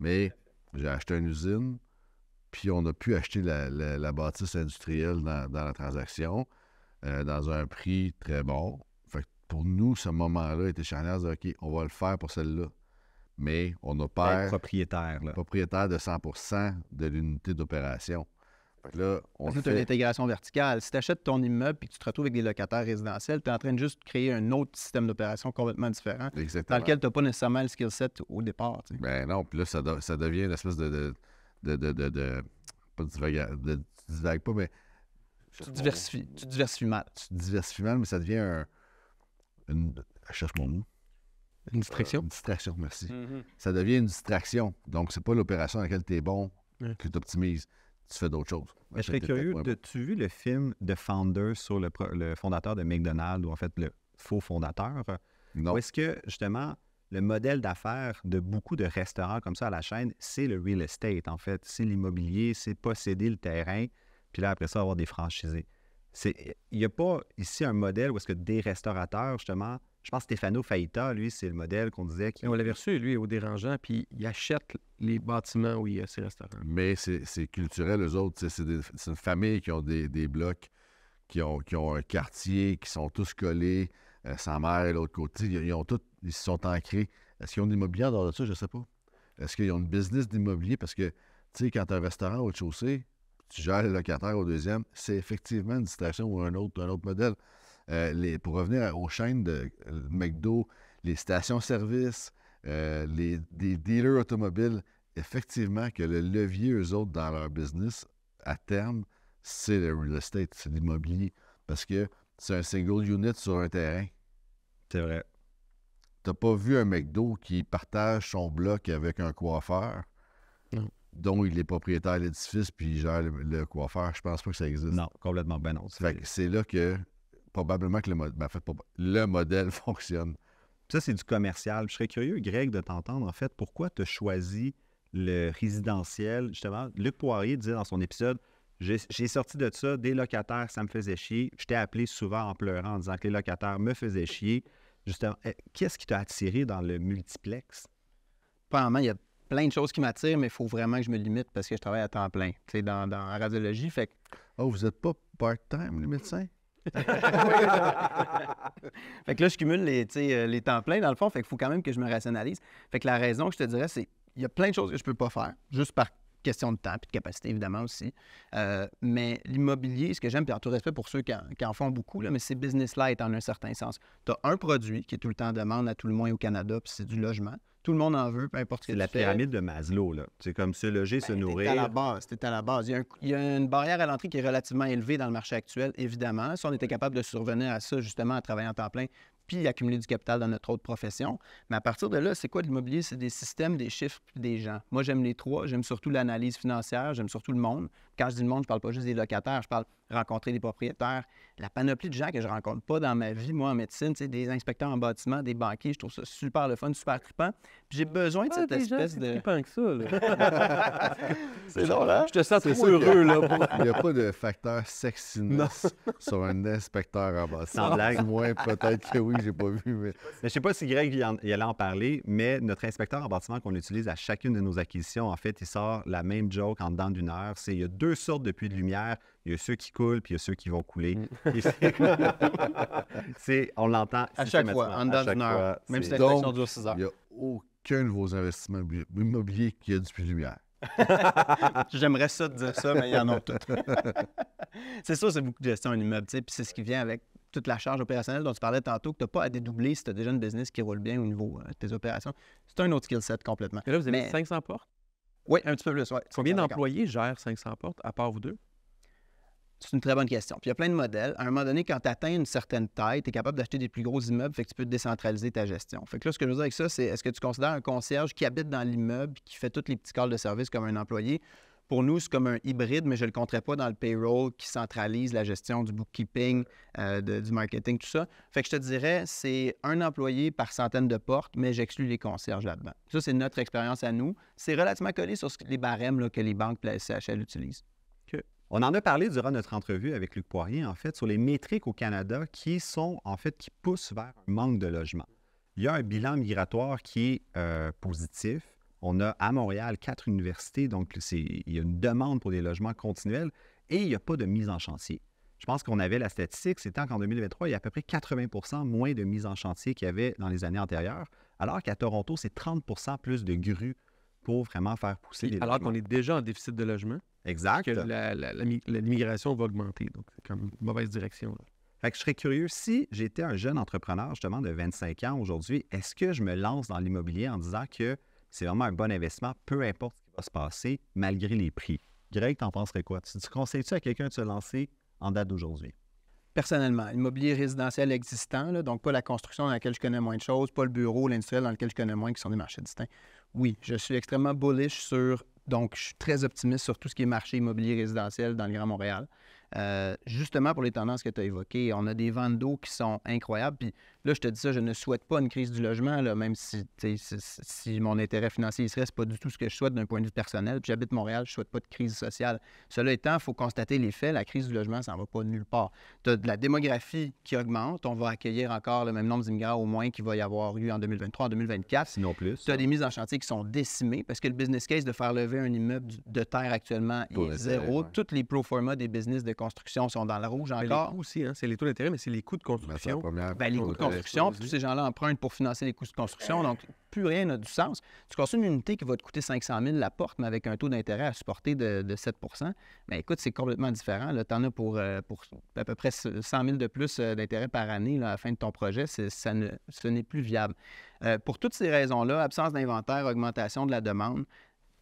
Mais j'ai acheté une usine, puis on a pu acheter la, bâtisse industrielle dans, la transaction euh, dans un prix très bon. pour nous, ce moment-là était charnière OK, on va le faire pour celle-là mais on opère. propriétaire. Propriétaire de 100 de l'unité d'opération. Là, on C'est une intégration verticale. Si tu achètes ton immeuble et que tu te retrouves avec des locataires résidentiels, tu es en train de juste créer un autre système d'opération complètement différent Exactement. dans lequel tu n'as pas nécessairement le skill set au départ. Ben non, puis là, ça, devient une espèce de. de, de, de, de, pas de divague, pas, mais. Tu diversifies, mal. Tu diversifies mal, mais ça devient un. Une... Je cherche mon mot. Une distraction? une distraction, merci. Mm-hmm. Ça devient une distraction. Donc, c'est pas l'opération à laquelle tu es bon que tu optimises. Tu fais d'autres choses. je serais curieux, de, tu vu le film de Founder sur le, le, fondateur de McDonald's, ou en fait le faux fondateur? Non. est-ce que, justement, le modèle d'affaires de beaucoup de restaurants comme ça à la chaîne, c'est le real estate, en fait. C'est l'immobilier, c'est posséder le terrain, puis là, après ça, avoir des franchisés. Il n'y a pas ici un modèle où est-ce que des restaurateurs, justement, je pense que Stefano Faita, lui, c'est le modèle qu'on disait. On l'avait reçu, lui, au dérangeant, puis il achète les bâtiments où il y a ses restaurants. Mais c'est culturel, eux autres. C'est une famille qui ont des, blocs, qui ont, un quartier, qui sont tous collés, sans euh, sa mère et l'autre côté. Ils, ont ils se sont ancrés. Est-ce qu'ils ont de l'immobilier en dehors de ça? Je ne sais pas. Est-ce qu'ils ont une business d'immobilier? Parce que, tu sais, quand tu as un restaurant au rez-de-chaussée, tu gères le locataire au deuxième, c'est effectivement une situation ou un autre, un autre modèle. Euh, pour revenir aux chaînes de euh, McDo, les stations-service, euh, les dealers automobiles, effectivement, que le levier, eux autres, dans leur business, à terme, c'est le real estate, c'est l'immobilier. Parce que c'est un single unit sur un terrain. C'est vrai. T'as pas vu un McDo qui partage son bloc avec un coiffeur dont il est propriétaire de l'édifice puis il gère le, coiffeur. Je pense pas que ça existe. Non, complètement. Ben non. C'est là que probablement que le, ben, le modèle fonctionne. Ça, c'est du commercial. Je serais curieux, Greg, de t'entendre, en fait, pourquoi tu as choisi le résidentiel. Justement, Luc Poirier disait dans son épisode J'ai sorti de ça, des locataires, ça me faisait chier. Je t'ai appelé souvent en pleurant en disant que les locataires me faisaient chier. Justement, eh, qu'est-ce qui t'a attiré dans le multiplex? Apparemment, il y a plein de choses qui m'attirent, mais il faut vraiment que je me limite parce que je travaille à temps plein, tu sais, dans, dans, la radiologie. Fait que... Oh, vous n'êtes pas part-time, les médecins? fait que là, je cumule les, euh, les temps pleins, dans le fond. Fait qu'il faut quand même que je me rationalise. Fait que la raison, que je te dirais, c'est il y a plein de choses que je peux pas faire, juste par question de temps et de capacité, évidemment aussi. Euh, mais l'immobilier, ce que j'aime, puis en tout respect pour ceux qui en, font beaucoup, mais c'est business light en un certain sens. Tu as un produit qui est tout le temps en demande, à tout le monde au Canada, puis c'est du logement. Tout le monde en veut, peu importe ce que tu la pyramide de Maslow, là. C'est comme se loger, se ben, nourrir. à la base, c'était à la base. Il y, il y, a une barrière à l'entrée qui est relativement élevée dans le marché actuel, évidemment. Si on était capable de survenir à ça, justement, en travaillant en temps plein, puis accumuler du capital dans notre autre profession. Mais à partir de là, c'est quoi l'immobilier? C'est des systèmes, des chiffres, puis des gens. Moi, j'aime les trois. J'aime surtout l'analyse financière, j'aime surtout le monde. Quand je dis le monde, je parle pas juste des locataires, je parle rencontrer des propriétaires, la panoplie de gens que je rencontre pas dans ma vie, moi, en médecine, des inspecteurs en bâtiment, des banquiers, je trouve ça super le fun, super trippant. Puis j'ai mmh. besoin de ah, cette espèce de. trippant que ça, C'est drôle, là. Hein? Je te sens trop heureux, là. Il n'y a pas de facteur sexiness sur un inspecteur en bâtiment. Sans blague. Moi, peut-être que oui, j'ai pas vu, mais... je sais pas si Greg y allait en parler, mais notre inspecteur en bâtiment qu'on utilise à chacune de nos acquisitions, en fait, il sort la même joke en dedans d'une heure. C'est il y a deux sortes de puits de lumière il y a ceux qui coulent, puis il y a ceux qui vont couler. Mm. c'est, on l'entend à chaque fois, en dedans une heure. Même si l'inflation dure 6 heures. Il n'y a aucun de vos investissements immobiliers qui a du plus lumière. J'aimerais ça te dire ça, mais il y en a toutes. c'est sûr, c'est beaucoup de gestion un immeuble, puis c'est ce qui vient avec toute la charge opérationnelle dont tu parlais tantôt, que tu n'as pas à dédoubler si tu as déjà une business qui roule bien au niveau euh, de tes opérations. C'est un autre skill set complètement. Et là, vous avez 500 portes? Oui, un petit peu plus, Combien d'employés gèrent 500 portes, à part vous deux? C'est une très bonne question. Puis il y a plein de modèles. À un moment donné, quand tu atteins une certaine taille, tu es capable d'acheter des plus gros immeubles, fait que tu peux décentraliser ta gestion. Fait que là, ce que je veux dire avec ça, c'est est-ce que tu considères un concierge qui habite dans l'immeuble, qui fait toutes les petits calls de service comme un employé? Pour nous, c'est comme un hybride, mais je ne le compterai pas dans le payroll qui centralise la gestion du bookkeeping, euh, du marketing, tout ça. Fait que je te dirais, c'est un employé par centaine de portes, mais j'exclus les concierges là-dedans. Ça, c'est notre expérience à nous. C'est relativement collé sur les barèmes que les banques et la SCHL utilisent. On en a parlé durant notre entrevue avec Luc Poirier, en fait, sur les métriques au Canada qui sont, en fait, qui poussent vers un manque de logement. Il y a un bilan migratoire qui est euh, positif. On a à Montréal quatre universités, donc il y a une demande pour des logements continuels et il n'y a pas de mise en chantier. Je pense qu'on avait la statistique, tant qu'en 2023, il y a à peu près 80 moins de mise en chantier qu'il y avait dans les années antérieures, alors qu'à Toronto, c'est 30 plus de grues pour vraiment faire pousser les Alors qu'on est déjà en déficit de logement. Exact. l'immigration va augmenter. Donc, c'est comme une mauvaise direction. Fait que je serais curieux, si j'étais un jeune entrepreneur, justement, de 25 ans aujourd'hui, est-ce que je me lance dans l'immobilier en disant que c'est vraiment un bon investissement, peu importe ce qui va se passer, malgré les prix? Greg, en penserais quoi? Tu, conseilles-tu à quelqu'un de se lancer en date d'aujourd'hui? personnellement. L'immobilier résidentiel existant, donc pas la construction dans laquelle je connais moins de choses, pas le bureau, l'industriel dans lequel je connais moins, qui sont des marchés distincts oui, je suis extrêmement bullish sur. Donc, je suis très optimiste sur tout ce qui est marché immobilier résidentiel dans le Grand Montréal. Euh, justement pour les tendances que tu as évoquées, on a des ventes d'eau qui sont incroyables. Puis là, je te dis ça, je ne souhaite pas une crise du logement, là, même si, si mon intérêt financier serait, pas du tout ce que je souhaite d'un point de vue personnel. Puis j'habite Montréal, je souhaite pas de crise sociale. Cela étant, il faut constater les faits, la crise du logement, ça n'en va pas nulle part. Tu as de la démographie qui augmente, on va accueillir encore le même nombre d'immigrants au moins qu'il va y avoir eu en 2023, en 2024. Sinon plus. Tu as des mises en chantier qui sont décimées parce que le business case de faire lever un immeuble de terre actuellement est zéro. Toutes les pro formats des business de construction sont dans le rouge encore. les coûts aussi, hein. c'est les taux d'intérêt, mais c'est les coûts de construction. Première... Ben, les coûts de construction, tous ces gens-là empruntent pour financer les coûts de construction, donc plus rien n'a du sens. Tu construis une unité qui va te coûter 500 000 la porte, mais avec un taux d'intérêt à supporter de, 7 bien, écoute, c'est complètement différent. Tu en as euh, pour, à peu près 100 000 de plus euh, d'intérêt par année à la fin de ton projet. Ça ne, ce n'est plus viable. Euh, pour toutes ces raisons-là, absence d'inventaire, augmentation de la demande,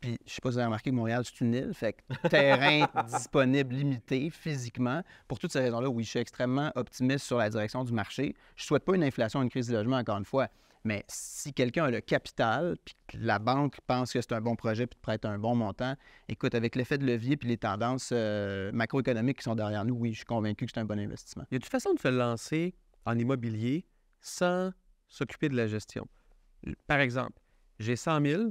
puis, je sais pas si vous avez remarqué que Montréal, c'est une île, fait que terrain disponible limité physiquement. Pour toutes ces raisons-là, oui, je suis extrêmement optimiste sur la direction du marché. Je ne souhaite pas une inflation, une crise du logement, encore une fois. Mais si quelqu'un a le capital, puis que la banque pense que c'est un bon projet, puis prête un bon montant, écoute, avec l'effet de levier puis les tendances euh, macroéconomiques qui sont derrière nous, oui, je suis convaincu que c'est un bon investissement. Il y a toute façon de se lancer en immobilier sans s'occuper de la gestion. Par exemple, j'ai 100 000,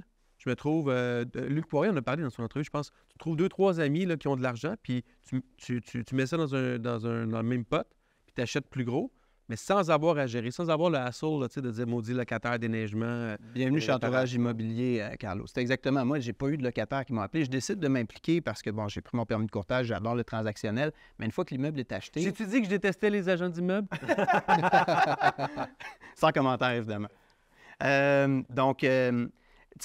je me trouve. Euh, Luc Poirier en a parlé dans son entrevue, je pense. Tu trouves deux, trois amis là, qui ont de l'argent, puis tu, mets ça dans un, le même pot, puis tu achètes plus gros, mais sans avoir à gérer, sans avoir le hassle de dire maudit locataire, déneigement. Euh, Bienvenue chez Entourage Immobilier, euh, Carlos. C'est exactement moi. J'ai pas eu de locataire qui m'a appelé. Je décide de m'impliquer parce que bon, j'ai pris mon permis de courtage, j'adore le transactionnel, mais une fois que l'immeuble est acheté. Si tu dis que je détestais les agents d'immeubles? sans commentaire, évidemment. donc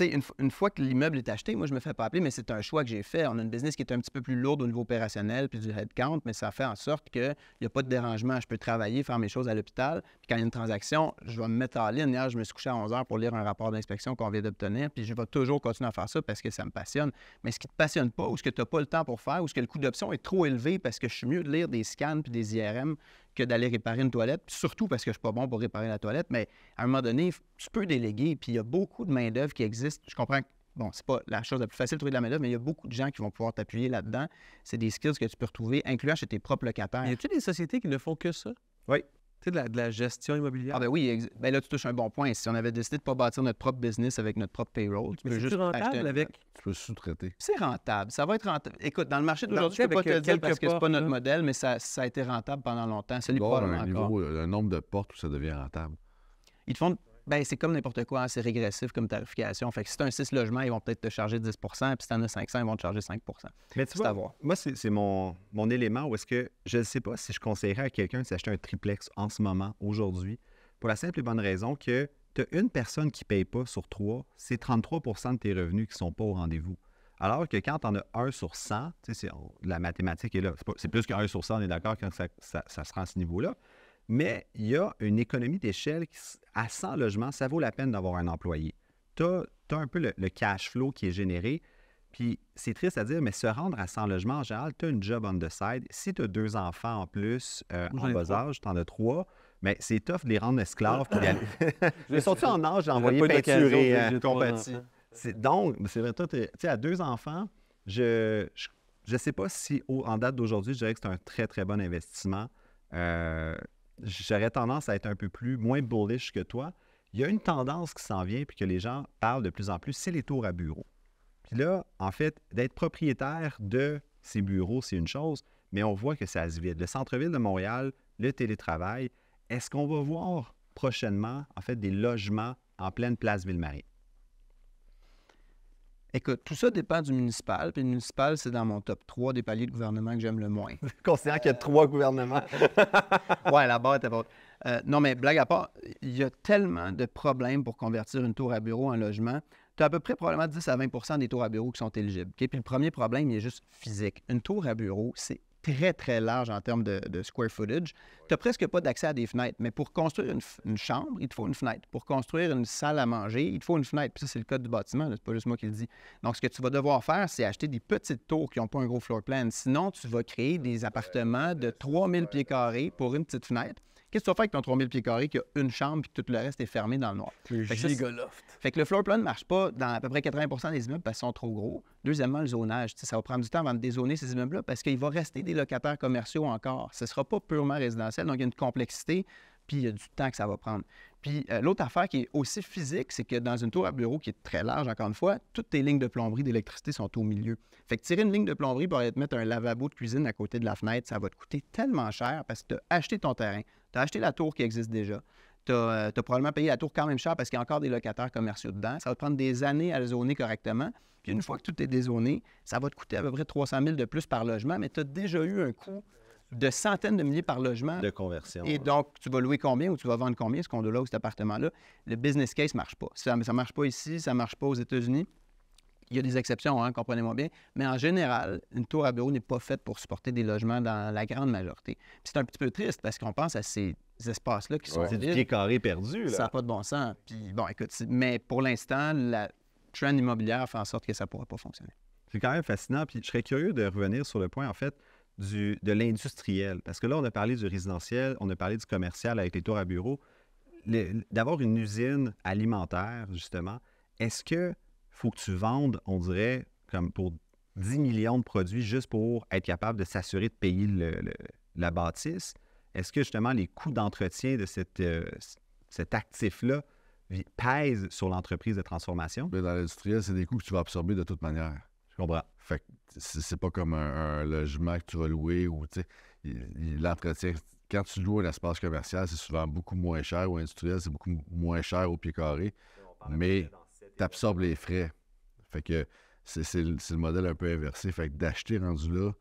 une, une, fois que l'immeuble est acheté, moi, je me fais pas appeler, mais c'est un choix que j'ai fait. On a une business qui est un petit peu plus lourde au niveau opérationnel puis du headcount, mais ça fait en sorte qu'il n'y a pas de dérangement. Je peux travailler, faire mes choses à l'hôpital. Puis quand il y a une transaction, je vais me mettre en ligne. Hier, je me suis couché à 11 heures pour lire un rapport d'inspection qu'on vient d'obtenir. Puis je vais toujours continuer à faire ça parce que ça me passionne. Mais ce qui ne te passionne pas, ou ce que tu n'as pas le temps pour faire, ou ce que le coût d'option est trop élevé parce que je suis mieux de lire des scans puis des IRM que d'aller réparer une toilette, surtout parce que je suis pas bon pour réparer la toilette, mais à un moment donné, tu peux déléguer, puis il y a beaucoup de main-d'œuvre qui existe. Je comprends que, bon, c'est pas la chose la plus facile de trouver de la main-d'œuvre, mais il y a beaucoup de gens qui vont pouvoir t'appuyer là-dedans. C'est des skills que tu peux retrouver, incluant chez tes propres locataires. Y a-t-il des sociétés qui ne font que ça? Oui de la, gestion immobilière. Ah ben oui, ben là, tu touches un bon point. Si on avait décidé de ne pas bâtir notre propre business avec notre propre payroll, tu peux juste rentable avec... Tu peux sous-traiter. C'est rentable. Ça va être rentable. Écoute, dans le marché d'aujourd'hui, je ne peux pas te euh, dire parce que ce n'est pas notre modèle, mais ça, a été rentable pendant longtemps. C'est le niveau, euh, un nombre de portes où ça devient rentable. Ils te font ben, c'est comme n'importe quoi, hein, c'est régressif comme tarification. Fait que si tu as un 6 logements, ils vont peut-être te charger 10 puis si tu en as 500, ils vont te charger 5 Mais tu vois, moi, c'est mon, élément où est-ce que je ne sais pas si je conseillerais à quelqu'un de s'acheter un triplex en ce moment, aujourd'hui, pour la simple et bonne raison que tu as une personne qui ne paye pas sur trois, c'est 33 de tes revenus qui ne sont pas au rendez-vous. Alors que quand tu en as 1 sur 100, la mathématique est là. C'est plus qu'un sur 100, on est d'accord quand ça, sera à ce niveau-là. Mais il y a une économie d'échelle qui, à 100 logements, ça vaut la peine d'avoir un employé. Tu as, un peu le, cash flow qui est généré. Puis c'est triste à dire, mais se rendre à 100 logements, en général, tu as une job on the side. Si tu as deux enfants en plus euh, en, bas âge, tu en as trois, mais c'est tough de les rendre esclaves. Ah. Surtout Mais sont en âge d'envoyer peinturer euh, Donc, c'est vrai, toi, tu sais, à deux enfants, je, ne sais pas si en date d'aujourd'hui, je dirais que c'est un très, très bon investissement. Euh, j'aurais tendance à être un peu plus moins bullish que toi. Il y a une tendance qui s'en vient puis que les gens parlent de plus en plus, c'est les tours à bureaux. Puis là, en fait, d'être propriétaire de ces bureaux, c'est une chose, mais on voit que ça se vide. Le centre-ville de Montréal, le télétravail, est-ce qu'on va voir prochainement, en fait, des logements en pleine place Ville-Marie? Écoute, tout ça dépend du municipal. Puis le municipal, c'est dans mon top 3 des paliers de gouvernement que j'aime le moins. Considérant qu'il y a trois gouvernements. ouais, la barre était votre. Euh, non, mais blague à part, il y a tellement de problèmes pour convertir une tour à bureau en logement. Tu as à peu près probablement 10 à 20 des tours à bureau qui sont éligibles. et Puis le premier problème, il est juste physique. Une tour à bureau, c'est très, très large en termes de, square footage. Tu n'as presque pas d'accès à des fenêtres, mais pour construire une, chambre, il te faut une fenêtre. Pour construire une salle à manger, il te faut une fenêtre. ça, c'est le code du bâtiment, c'est pas juste moi qui le dis. Donc, ce que tu vas devoir faire, c'est acheter des petites tours qui n'ont pas un gros floor plan. Sinon, tu vas créer des appartements de 3000 pieds carrés pour une petite fenêtre Qu'est-ce que tu vas faire avec ton 3000 pieds carrés qui a une chambre et que tout le reste est fermé dans le noir? Le fait, fait que le floor plan ne marche pas dans à peu près 80 des immeubles parce qu'ils sont trop gros. Deuxièmement, le zonage. ça va prendre du temps avant de dézoner ces immeubles-là parce qu'il va rester des locataires commerciaux encore. Ce ne sera pas purement résidentiel, donc il y a une complexité puis il y a du temps que ça va prendre. Puis euh, l'autre affaire qui est aussi physique, c'est que dans une tour à bureau qui est très large, encore une fois, toutes tes lignes de plomberie d'électricité sont au milieu. Fait que tirer une ligne de plomberie pour aller te mettre un lavabo de cuisine à côté de la fenêtre, ça va te coûter tellement cher parce que tu as acheté ton terrain, tu as acheté la tour qui existe déjà. Tu as, euh, probablement payé la tour quand même cher parce qu'il y a encore des locataires commerciaux dedans. Ça va te prendre des années à le zoner correctement. Puis une fois que tout est dézoné, ça va te coûter à peu près 300 000 de plus par logement, mais tu as déjà eu un coût de centaines de milliers par logement. De conversion. Et donc, tu vas louer combien ou tu vas vendre combien ce condo-là ou cet appartement-là? Le business case ne marche pas. Ça ne marche pas ici, ça ne marche pas aux États-Unis il y a des exceptions, hein, comprenez-moi bien, mais en général, une tour à bureau n'est pas faite pour supporter des logements dans la grande majorité. C'est un petit peu triste parce qu'on pense à ces espaces-là qui sont ouais, C'est du pied carré perdu. Ça n'a pas de bon sens. Puis bon, écoute, mais pour l'instant, la trend immobilière fait en sorte que ça ne pourra pas fonctionner. C'est quand même fascinant. Puis je serais curieux de revenir sur le point, en fait, du, de l'industriel. Parce que là, on a parlé du résidentiel, on a parlé du commercial avec les tours à bureau. D'avoir une usine alimentaire, justement, est-ce que faut que tu vendes, on dirait, comme pour 10 millions de produits juste pour être capable de s'assurer de payer la bâtisse. Est-ce que justement les coûts d'entretien de cette, euh, cet actif-là pèsent sur l'entreprise de transformation? Mais dans l'industriel, c'est des coûts que tu vas absorber de toute manière. Je comprends. Fait que c'est pas comme un, logement que tu vas louer ou l'entretien. Quand tu loues un espace commercial, c'est souvent beaucoup moins cher ou industriel, c'est beaucoup moins cher au pied carré. Mais tu les frais. Fait que c'est, le modèle un peu inversé. Fait que d'acheter rendu là,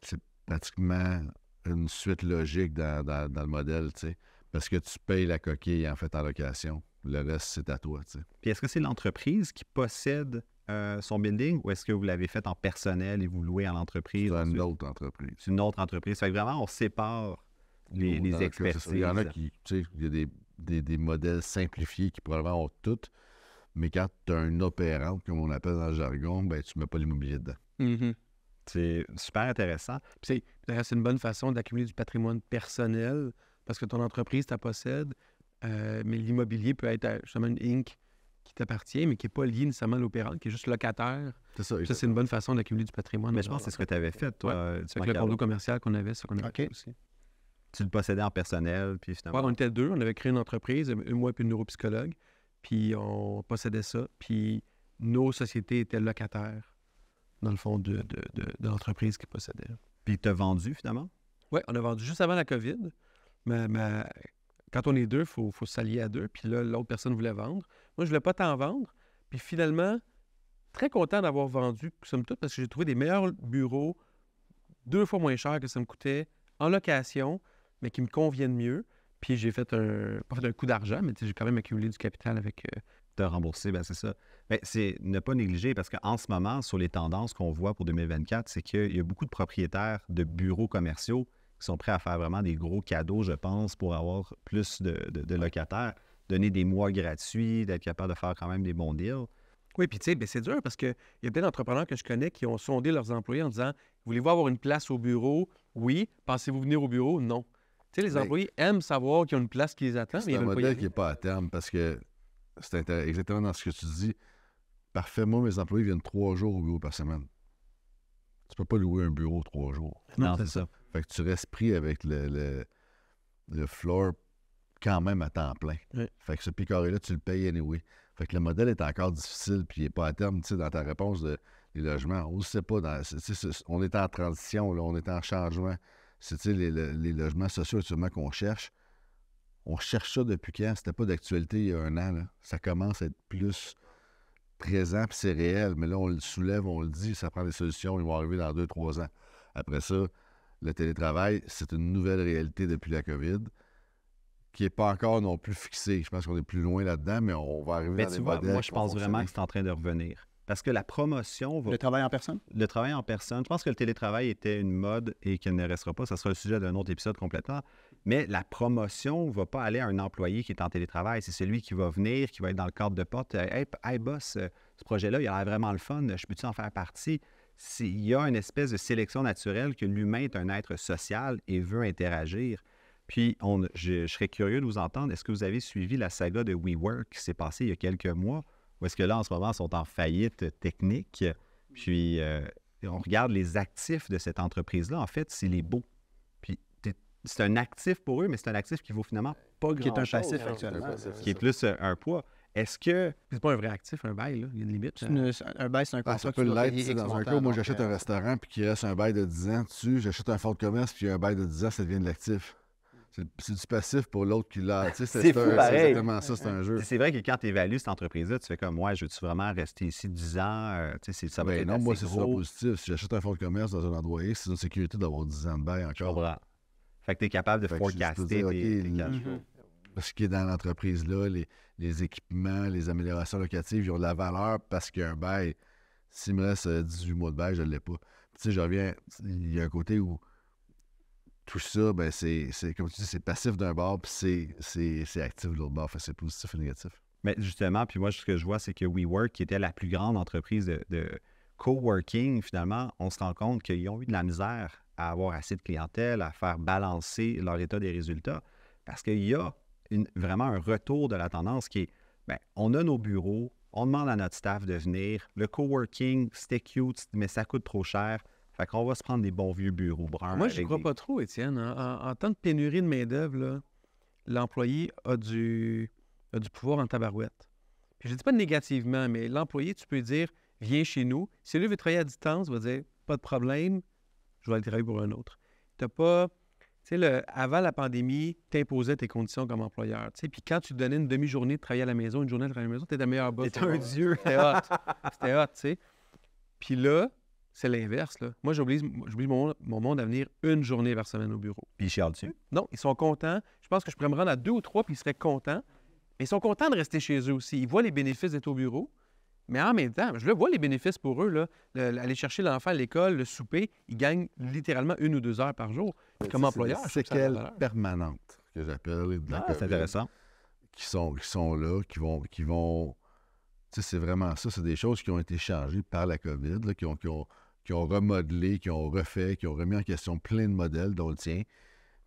c'est pratiquement une suite logique dans, le modèle, tu sais. Parce que tu payes la coquille en fait en location. Le reste, c'est à toi, Puis est-ce que c'est l'entreprise qui possède euh, son building ou est-ce que vous l'avez fait en personnel et vous louez à l'entreprise? C'est une autre entreprise. C'est une autre entreprise. Fait que vraiment, on sépare les, les expertises. Il y en a qui, tu sais, il y a des, des modèles simplifiés qui probablement ont toutes. Mais quand tu as un opérant, comme on appelle dans le jargon, ben, tu ne mets pas l'immobilier dedans. Mm-hmm. C'est super intéressant. C'est une bonne façon d'accumuler du patrimoine personnel parce que ton entreprise la possède, euh, mais l'immobilier peut être euh, justement une inc qui t'appartient, mais qui n'est pas lié nécessairement à l'opérant, qui est juste locataire. C'est ça. c'est une bonne façon d'accumuler du patrimoine. Mais je pense que c'est ce que tu avais fait, toi. Ouais. Euh, le condo commercial qu'on avait, ce qu'on avait aussi. Tu le possédais en personnel, puis finalement. on était deux, on avait créé une entreprise, moi et puis une neuropsychologue puis on possédait ça, puis nos sociétés étaient locataires, dans le fond, de, l'entreprise qui possédait. Puis tu as vendu finalement? Oui, on a vendu juste avant la COVID. Mais, quand on est deux, il faut, s'allier à deux. Puis là, l'autre personne voulait vendre. Moi, je ne voulais pas t'en vendre. Puis finalement, très content d'avoir vendu, somme parce que j'ai trouvé des meilleurs bureaux deux fois moins chers que ça me coûtait en location, mais qui me conviennent mieux. Puis j'ai fait un, pas fait un coup d'argent, mais j'ai quand même accumulé du capital avec. Euh, te de rembourser, ben c'est ça. Mais c'est ne pas négliger parce qu'en ce moment, sur les tendances qu'on voit pour 2024, c'est qu'il y a beaucoup de propriétaires de bureaux commerciaux qui sont prêts à faire vraiment des gros cadeaux, je pense, pour avoir plus de, locataires, donner des mois gratuits, d'être capable de faire quand même des bons deals. Oui, puis tu sais, ben, c'est dur parce qu'il y a plein d'entrepreneurs que je connais qui ont sondé leurs employés en disant Voulez-vous avoir une place au bureau Oui. Pensez-vous venir au bureau Non sais, les ben, employés aiment savoir y a une place qui les attend. C'est un modèle qui n'est pas à terme parce que c'est exactement dans ce que tu dis. Parfait, moi, mes employés viennent trois jours au bureau par semaine. Tu ne peux pas louer un bureau trois jours. Non, c'est ça. Fait que tu restes pris avec le, le, floor quand même à temps plein. Fait que ce picoré-là, tu le payes anyway. Fait que le modèle est encore difficile, puis il n'est pas à terme, tu sais, dans ta réponse de les logements. On ne sait pas. on est en transition, on est en changement c'est les, logements sociaux actuellement qu'on cherche. On cherche ça depuis quand? C'était pas d'actualité il y a un an. Ça commence à être plus présent, puis c'est réel. Mais là, on le soulève, on le dit, ça prend des solutions, ils vont arriver dans deux, trois ans. Après ça, le télétravail, c'est une nouvelle réalité depuis la COVID qui n'est pas encore non plus fixée. Je pense qu'on est plus loin là-dedans, mais on va arriver mais tu vois, Moi, je pense vraiment que c'est en train de revenir. Parce que la promotion va... Le travail en personne? Le travail en personne. Je pense que le télétravail était une mode et qu'il ne restera pas. Ça sera le sujet d'un autre épisode complètement. Mais la promotion ne va pas aller à un employé qui est en télétravail. C'est celui qui va venir, qui va être dans le cadre de porte. Euh, hey, boss, euh, ce projet-là, il a l'air vraiment le fun. Je peux-tu en faire partie? Il y a une espèce de sélection naturelle que l'humain est un être social et veut interagir. Puis, on, je, je serais curieux de vous entendre. Est-ce que vous avez suivi la saga de WeWork qui s'est passée il y a quelques mois? Ou est-ce que là, en ce moment, ils sont en faillite technique? Puis euh, on regarde les actifs de cette entreprise-là. En fait, c'est les beaux. Puis c'est un actif pour eux, mais c'est un actif qui vaut finalement pas grand-chose. Qui est un passif actuellement. Qui est plus euh, un poids. Est-ce que. C'est pas un vrai actif, un bail, là. Il y a une limite. Euh, un bail, c'est un contrat. Ah, ça peut l'être. Dans un cas, moi, j'achète un restaurant, puis qu'il reste un bail de 10 ans dessus, j'achète un fonds de commerce, puis un bail de 10 ans, ça devient de l'actif. C'est du passif pour l'autre qui l'a. Tu sais, c'est exactement ça, c'est un jeu. C'est vrai que quand tu évalues cette entreprise-là, tu fais comme, ouais, je veux-tu vraiment rester ici 10 ans? Euh, tu sais, ça ben non, moi, c'est super positif. Si j'achète un fonds de commerce dans un endroit X, c'est une sécurité d'avoir 10 ans de bail encore. Fait que tu es capable de forecaster tes, cash mm-hmm. Ce qui est dans l'entreprise-là, les, équipements, les améliorations locatives, ils ont de la valeur parce qu'un bail, s'il me reste 18 euh, mois de bail, je ne l'ai pas. Tu sais, je reviens, il y a un côté où tout ça, ben c'est, comme tu dis, c'est passif d'un bord, puis c'est, actif de l'autre bord. Enfin, c'est positif et négatif. Mais justement, puis moi, ce que je vois, c'est que WeWork, qui était la plus grande entreprise de, coworking, finalement, on se rend compte qu'ils ont eu de la misère à avoir assez de clientèle, à faire balancer leur état des résultats, parce qu'il y a vraiment un retour de la tendance qui est, ben, on a nos bureaux, on demande à notre staff de venir, le coworking, c'était cute, mais ça coûte trop cher. Fait qu'on va se prendre des bons vieux bureaux bruns. Moi, je crois pas trop, Étienne. En, temps de pénurie de main-d'œuvre, l'employé a du, du pouvoir en tabarouette. Puis je dis pas négativement, mais l'employé, tu peux dire viens chez nous. Si lui veut travailler à distance, il va dire pas de problème, je vais aller travailler pour un autre. T'as pas. Tu sais, avant la pandémie, tu imposais tes conditions comme employeur. Puis quand tu donnais une demi-journée de travailler à la maison, une journée de travailler à la maison, tu étais meilleur boss. C'était un dieu. C'était hot. C'était hot, tu sais. Puis là, c'est l'inverse. Là. Moi, j'oublie, mon, mon, monde à venir une journée par semaine au bureau. Puis ils chialent dessus. Hein? Non, ils sont contents. Je pense que je pourrais me rendre à deux ou trois, puis ils seraient contents. Mais ils sont contents de rester chez eux aussi. Ils voient les bénéfices d'être au bureau. Mais en même temps, je le vois les bénéfices pour eux. Là. aller chercher l'enfant à l'école, le souper, ils gagnent littéralement une ou deux heures par jour. comme employeur, c'est quelle permanente que j'appelle. Ah, c'est intéressant. Qui sont, qui sont là, qui vont. Qui vont... Tu sais, c'est vraiment ça. C'est des choses qui ont été changées par la COVID, qui ont qui ont remodelé, qui ont refait, qui ont remis en question plein de modèles, dont le tien,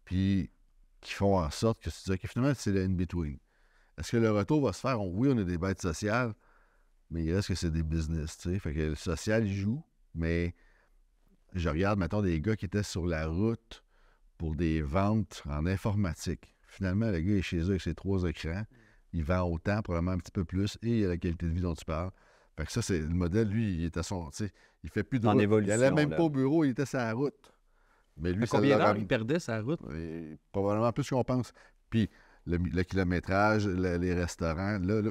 puis qui font en sorte que tu dis, que finalement, c'est le in-between. Est-ce que le retour va se faire? oui, on a des bêtes sociales, mais il reste que c'est des business, tu sais. Fait que le social il joue, mais je regarde, maintenant des gars qui étaient sur la route pour des ventes en informatique. Finalement, le gars est chez eux avec ses trois écrans. Il vend autant, probablement un petit peu plus, et il a la qualité de vie dont tu parles. Fait que ça, c'est le modèle, lui, il est à son. Il fait plus de route. il n'allait même pas au bureau, il était sur la route. Mais lui, combien il perdait sa route? probablement plus qu'on pense. Puis le, kilométrage, les restaurants, là,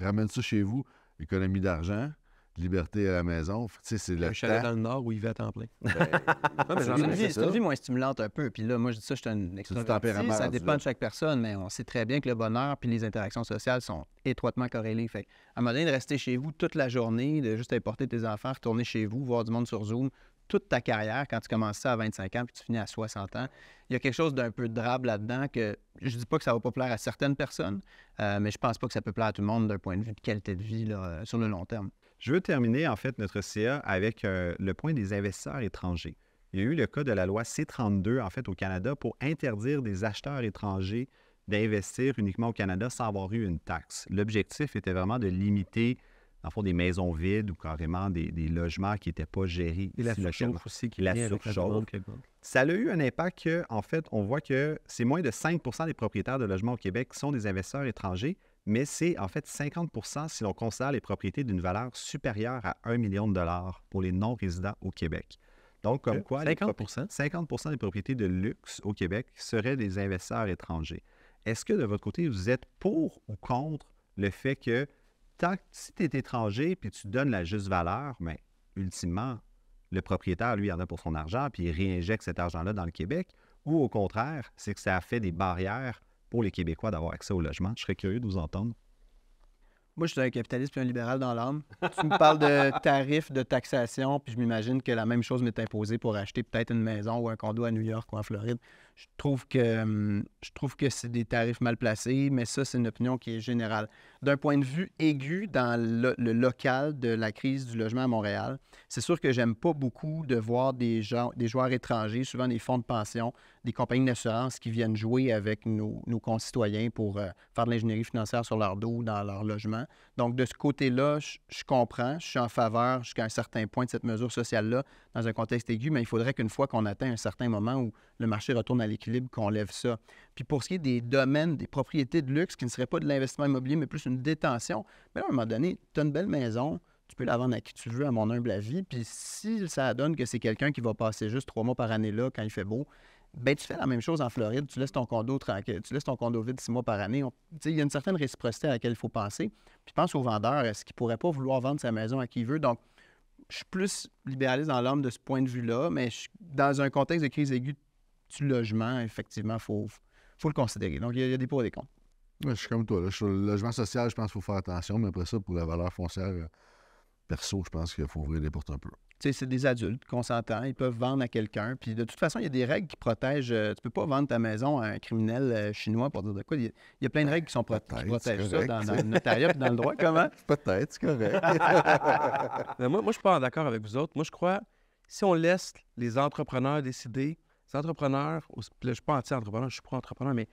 ramène ça chez vous, économie d'argent liberté à la maison. tu c'est le un dans le nord où il va à temps plein. Ben, c'est une, vie moins stimulante un peu. Puis là, moi, je dis ça, je suis un extraverti. Ça dépend de chaque personne, mais on sait très bien que le bonheur puis les interactions sociales sont étroitement corrélées. Fait à un moment donné, de rester chez vous toute la journée, de juste porter tes enfants, retourner chez vous, voir du monde sur Zoom, toute ta carrière, quand tu commences ça à 25 ans puis tu finis à 60 ans, il y a quelque chose d'un peu drable là-dedans que je dis pas que ça va pas plaire à certaines personnes, euh, mais je pense pas que ça peut plaire à tout le monde d'un point de vue de qualité de vie euh, sur le long terme. Je veux terminer en fait notre CA avec euh, le point des investisseurs étrangers. Il y a eu le cas de la loi C32 en fait au Canada pour interdire des acheteurs étrangers d'investir uniquement au Canada sans avoir eu une taxe. L'objectif était vraiment de limiter en des maisons vides ou carrément des, logements qui n'étaient pas gérés. Et la aussi qui la Ça a eu un impact que, en fait, on voit que c'est moins de 5 des propriétaires de logements au Québec qui sont des investisseurs étrangers mais c'est en fait 50 si l'on considère les propriétés d'une valeur supérieure à 1 million de dollars pour les non-résidents au Québec. Donc, comme euh, quoi, 50, 50 des propriétés de luxe au Québec seraient des investisseurs étrangers. Est-ce que de votre côté, vous êtes pour ou contre le fait que tant que si tu es étranger puis tu donnes la juste valeur, mais ben, ultimement, le propriétaire, lui, en a pour son argent, puis il réinjecte cet argent-là dans le Québec, ou au contraire, c'est que ça a fait des barrières pour les Québécois d'avoir accès au logement. Je serais curieux de vous entendre. Moi, je suis un capitaliste et un libéral dans l'âme. Tu me parles de tarifs, de taxation, puis je m'imagine que la même chose m'est imposée pour acheter peut-être une maison ou un condo à New York ou en Floride. Je trouve que, hum, je trouve que c'est des tarifs mal placés, mais ça, c'est une opinion qui est générale. D'un point de vue aigu dans le, le, local de la crise du logement à Montréal, c'est sûr que j'aime pas beaucoup de voir des gens, des joueurs étrangers, souvent des fonds de pension, des compagnies d'assurance qui viennent jouer avec nos, concitoyens pour euh, faire de l'ingénierie financière sur leur dos, dans leur logement. Donc, de ce côté-là, je, comprends, je suis en faveur jusqu'à un certain point de cette mesure sociale-là dans un contexte aigu, mais il faudrait qu'une fois qu'on atteint un certain moment où le marché retourne à l'équilibre, qu'on lève ça. Puis pour ce qui est des domaines, des propriétés de luxe qui ne seraient pas de l'investissement immobilier, mais plus une détention, mais ben à un moment donné, tu as une belle maison, tu peux la vendre à qui tu veux, à mon humble avis. Puis si ça donne que c'est quelqu'un qui va passer juste trois mois par année là quand il fait beau, ben, tu fais la même chose en Floride, tu laisses ton condo tranquille, tu laisses ton condo vide six mois par année. il y a une certaine réciprocité à laquelle il faut penser. Puis pense au vendeur, est-ce qu'il pourrait pas vouloir vendre sa maison à qui il veut? Donc, je suis plus libéraliste dans l'homme de ce point de vue-là, mais dans un contexte de crise aiguë du logement, effectivement, il faut, le considérer. Donc, il y, a des pour et des contre. je suis comme toi. le logement social, je pense qu'il faut faire attention, mais après ça, pour la valeur foncière euh, perso, je pense qu'il faut ouvrir les portes un peu c'est des adultes consentants, ils peuvent vendre à quelqu'un. Puis de toute façon, il y a des règles qui protègent. Euh, tu ne peux pas vendre ta maison à un criminel euh, chinois pour dire de quoi. Il y a plein de règles qui, sont protégées. protègent ça dans, le notariat et dans le droit. Comment? Peut-être, c'est correct. moi, moi, je suis pas d'accord avec vous autres. Moi, je crois, si on laisse les entrepreneurs décider, les entrepreneurs, je ne suis pas anti-entrepreneur, je suis pas entrepreneur mais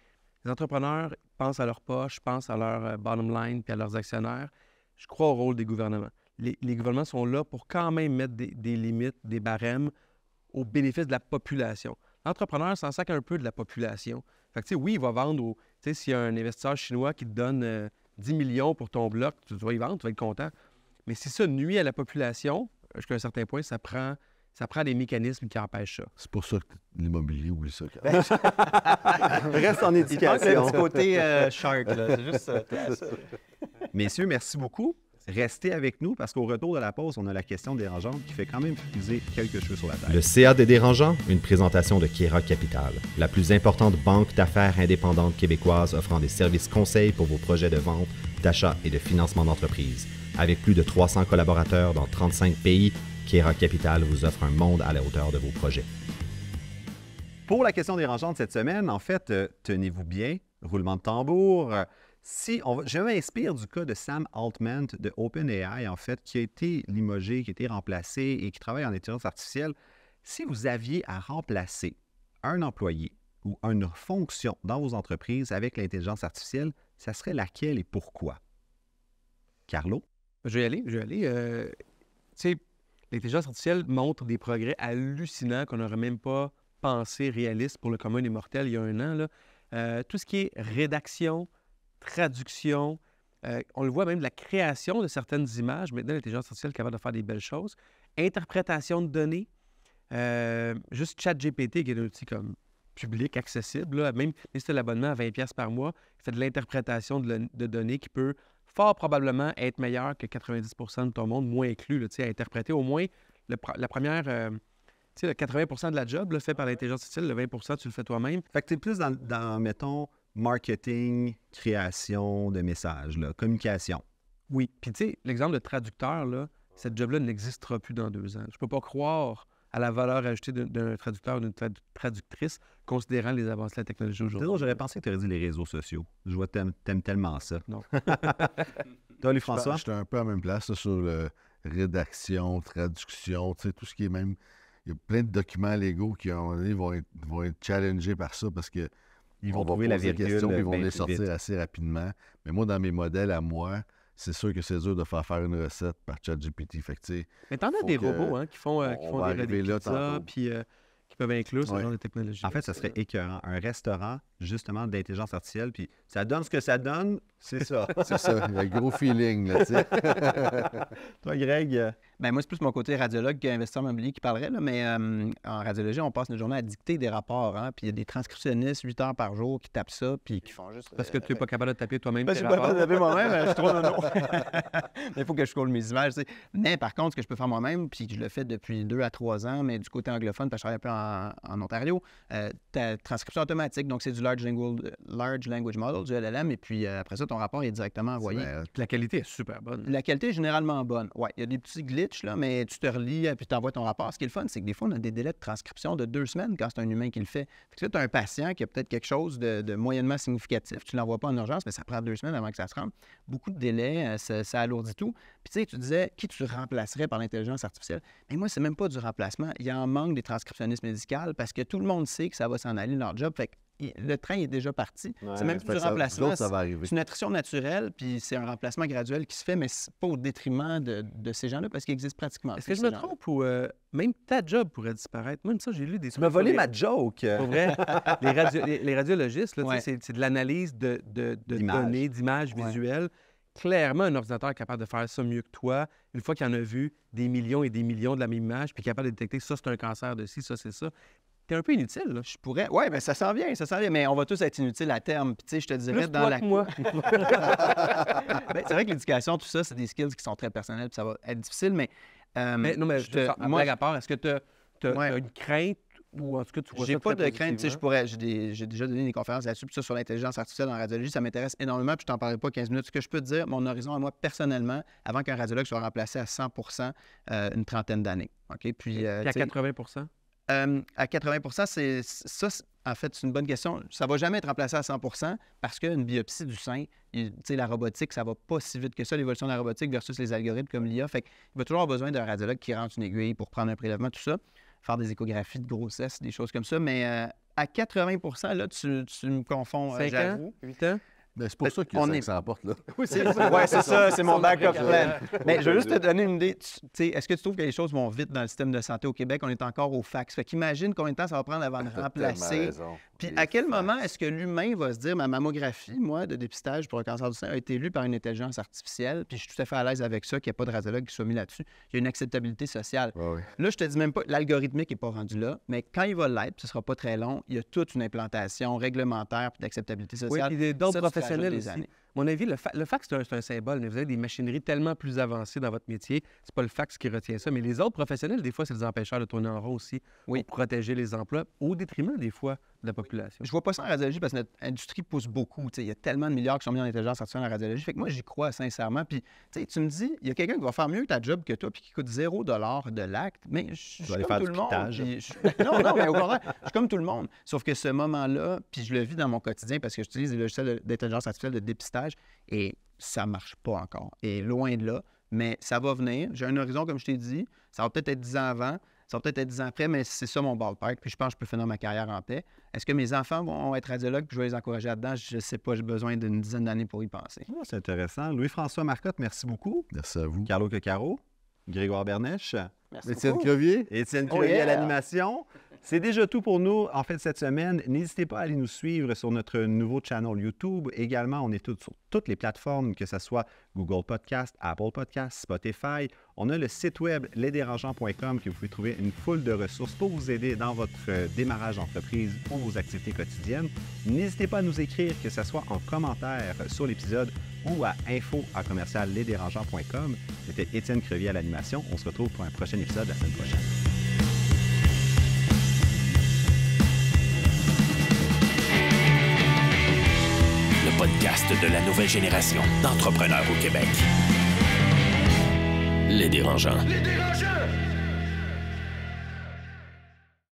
les entrepreneurs pensent à leur poche, pensent à leur euh, bottom line puis à leurs actionnaires. Je crois au rôle des gouvernements les, gouvernements sont là pour quand même mettre des, limites, des barèmes au bénéfice de la population. L'entrepreneur s'en sac un peu de la population. Fait oui, il va vendre au. s'il y a un investisseur chinois qui te donne 10 euh, millions pour ton bloc, tu vas y vendre, tu vas être content. Mais si ça nuit à la population, jusqu'à un certain point, ça prend, ça prend des mécanismes qui empêchent ça. C'est pour ça que l'immobilier oublie ça. Reste en éducation. C'est côté euh, shark, C'est juste Messieurs, merci beaucoup. Restez avec nous parce qu'au retour de la pause, on a la question dérangeante qui fait quand même friser quelques cheveux sur la tête. Le CA des dérangeants, une présentation de Kira Capital, la plus importante banque d'affaires indépendante québécoise offrant des services conseils pour vos projets de vente, d'achat et de financement d'entreprise. Avec plus de 300 collaborateurs dans 35 pays, Kira Capital vous offre un monde à la hauteur de vos projets. Pour la question dérangeante cette semaine, en fait, euh, tenez-vous bien, roulement de tambour, euh, si je m'inspire du cas de Sam Altman de OpenAI, en fait, qui a été limogé, qui a été remplacé et qui travaille en intelligence artificielle. Si vous aviez à remplacer un employé ou une fonction dans vos entreprises avec l'intelligence artificielle, ça serait laquelle et pourquoi? Carlo? Je vais y aller, je vais y aller. Euh, tu sais, l'intelligence artificielle montre des progrès hallucinants qu'on n'aurait même pas pensé réalistes pour le commun des mortels il y a un an. Là. Euh, tout ce qui est rédaction, traduction. Euh, on le voit même de la création de certaines images. Maintenant, l'intelligence artificielle est capable de faire des belles choses. Interprétation de données. Euh, juste ChatGPT, qui est un outil comme public, accessible, même si c'est l'abonnement à 20$ par mois, fait de l'interprétation de, données qui peut fort probablement être meilleur que 90% de ton monde, moins inclus, là, à interpréter au moins la première. Euh, tu sais, 80 de la job fait par l'intelligence artificielle, le 20 tu le fais toi-même. Fait que tu es plus dans, dans mettons, marketing, création de messages, là, communication. Oui. Puis, tu sais, l'exemple de traducteur, là, cette job-là n'existera plus dans deux ans. Je peux pas croire à la valeur ajoutée d'un traducteur ou d'une traductrice, considérant les avancées de la technologie aujourd'hui. J'aurais pensé que tu aurais dit les réseaux sociaux. Je vois que t'aimes tellement ça. Non. Toi, François? J'étais un peu à la même place sur le rédaction, traduction, tu sais, tout ce qui est même... Il y a plein de documents légaux qui, à un moment donné, vont vont être challengés par ça parce que ils vont poser la Questions, ils vont les sortir assez rapidement. Mais moi, dans mes modèles à moi, c'est sûr que c'est dur de faire faire une recette par ChatGPT. GPT. que, Mais t'en as des robots hein, qui font, euh, qui des, pizzas, puis euh, qui peuvent inclure ce genre de technologie. En fait, ça serait écœurant. Un restaurant, justement, d'intelligence artificielle, puis ça donne ce que ça donne, c'est ça. c'est ça, le gros feeling, là, Toi, Greg... Euh, ben, moi, c'est plus mon côté radiologue qu'investisseur immobilier qui parlerait, mais euh, en radiologie, on passe notre journée à dicter des rapports. Hein, puis il y a des transcriptionnistes 8 heures par jour qui tapent ça. Puis qui font juste. Parce que tu n'es pas capable de taper toi-même. Ben, je suis pas capable de taper moi-même, hein, je il faut que je colle mes images. Mais par contre, ce que je peux faire moi-même, puis je le fais depuis 2 à 3 ans, mais du côté anglophone, parce que je travaille un peu en, Ontario, euh, ta transcription automatique, donc c'est du large, Language Model, du LLM, et puis euh, après ça, ton rapport est directement envoyé. la qualité est super bonne. La qualité est généralement bonne. Oui, il y a des petits glitches mais tu te relis, euh, puis tu envoies ton rapport. Ce qui est le fun, c'est que des fois, on a des délais de transcription de deux semaines quand c'est un humain qui le fait. fait que tu as un patient qui a peut-être quelque chose de, moyennement significatif, tu ne l'envoies pas en urgence, mais ça prend deux semaines avant que ça se rende. Beaucoup de délais, euh, ça, alourdit tout. Puis tu sais, tu disais, qui tu remplacerais par l'intelligence artificielle? Mais moi, c'est même pas du remplacement. Il y a un manque des transcriptionnistes médicales parce que tout le monde sait que ça va s'en aller leur job. Fait le train est déjà parti. c'est même plus du remplacement. C'est une attrition naturelle, puis c'est un remplacement graduel qui se fait, mais pas au détriment de, ces gens-là parce qu'ils existent pratiquement. Est-ce que je me trompe ou euh, même ta job pourrait disparaître? Moi, ça, j'ai lu des. Tu m'as volé ma joke! Pour vrai, les, radiologistes, c'est de l'analyse de, données, d'images visuelles clairement un ordinateur est capable de faire ça mieux que toi, une fois qu'il en a vu des millions et des millions de la même image, puis capable de détecter ça, c'est un cancer de ci, ça, c'est ça c'est un peu inutile. Je pourrais. Ouais, mais ben, ça s'en vient, ça s'en vient. Mais on va tous être inutiles à terme. Puis, tu sais, je te dirais dans la. Que ben, c'est vrai que l'éducation, tout ça, c'est des skills qui sont très personnels. Puis ça va être difficile. Mais, euh, mais non, mais je te. est-ce que tu as, une crainte ou en tout cas, tu vois J'ai pas de crainte. Tu sais, je pourrais. J'ai, déjà donné des conférences là-dessus. Puis ça, sur l'intelligence artificielle en radiologie, ça m'intéresse énormément. Puis je t'en parlerai pas 15 minutes. Ce que je peux te dire, mon horizon à moi, personnellement, avant qu'un radiologue soit remplacé à 100 euh, une trentaine d'années. OK? Puis. Euh, à 80 euh, à 80 c'est ça, en fait, c'est une bonne question. Ça ne va jamais être remplacé à 100 parce qu'une biopsie du sein, sais, la robotique, ça va pas si vite que ça, l'évolution de la robotique versus les algorithmes comme l'IA. Fait qu'il va toujours avoir besoin d'un radiologue qui rentre une aiguille pour prendre un prélèvement, tout ça, faire des échographies de grossesse, des choses comme ça. Mais euh, à 80 là, tu, me confonds, euh, j'avoue. 8 ans? Ben, c'est pour ben, ça que ça là. Oui, c'est ça. ouais, c'est ça, c'est mon backup plan. Mais je veux juste te donner une idée. Est-ce que tu trouves que les choses vont vite dans le système de santé au Québec? On est encore au fax. Fait qu'imagine combien de temps ça va prendre avant de remplacer. Puis à quel moment est-ce que l'humain va se dire ma mammographie, moi, de dépistage pour un cancer du sein, a été lue par une intelligence artificielle, puis je suis tout à fait à l'aise avec ça, qu'il n'y a pas de radiologue qui soit mis là-dessus. Il y a une acceptabilité sociale. Là, je te dis même pas, l'algorithmique n'est pas rendu là, mais quand il va l'être, ce ne sera pas très long, il y a toute une implantation réglementaire d'acceptabilité sociale. Oui, sensacionalíssimo. mon avis, le, fax, c'est un, symbole, mais vous avez des machineries tellement plus avancées dans votre métier. C'est pas le fax qui retient ça. Mais les autres professionnels, des fois, c'est les empêcheurs de tourner en rond aussi pour protéger les emplois, au détriment, des fois, de la population. Je vois pas ça en radiologie parce que notre industrie pousse beaucoup. Il y a tellement de milliards qui sont mis en intelligence artificielle en radiologie. Fait que moi, j'y crois sincèrement. Puis, tu me dis, il y a quelqu'un qui va faire mieux ta job que toi puis qui coûte 0 de l'acte. Mais je suis comme tout le monde. Ben, non, non, mais au contraire, je suis comme tout le monde. Sauf que ce moment-là, puis je le vis dans mon quotidien parce que j'utilise des logiciels d'intelligence artificielle de dépistage et ça ne marche pas encore. Et loin de là, mais ça va venir. J'ai un horizon, comme je t'ai dit. Ça va peut-être être 10 ans avant, ça va peut-être être 10 ans après, mais c'est ça mon ballpark. Puis je pense que je peux finir ma carrière en paix. Est-ce que mes enfants vont être radiologues je vais les encourager là-dedans? Je ne sais pas, j'ai besoin d'une dizaine d'années pour y penser. Ah, c'est intéressant. Louis-François Marcotte, merci beaucoup. Merci à vous. Carlo Cacaro, Grégoire Bernèche. Étienne Crevier. Étienne oh, Crevier à l'animation. C'est déjà tout pour nous, en fait, cette semaine. N'hésitez pas à aller nous suivre sur notre nouveau channel YouTube. Également, on est toutes sur toutes les plateformes, que ce soit Google Podcast, Apple Podcast, Spotify. On a le site web lesdérangeants.com que vous pouvez trouver une foule de ressources pour vous aider dans votre euh, démarrage d'entreprise ou vos activités quotidiennes. N'hésitez pas à nous écrire, que ce soit en commentaire sur l'épisode ou à info à commercial C'était Étienne Crevier à l'animation. On se retrouve pour un prochain épisode la semaine prochaine. podcast de la nouvelle génération d'entrepreneurs au Québec. Les dérangeants. Les dérangeants!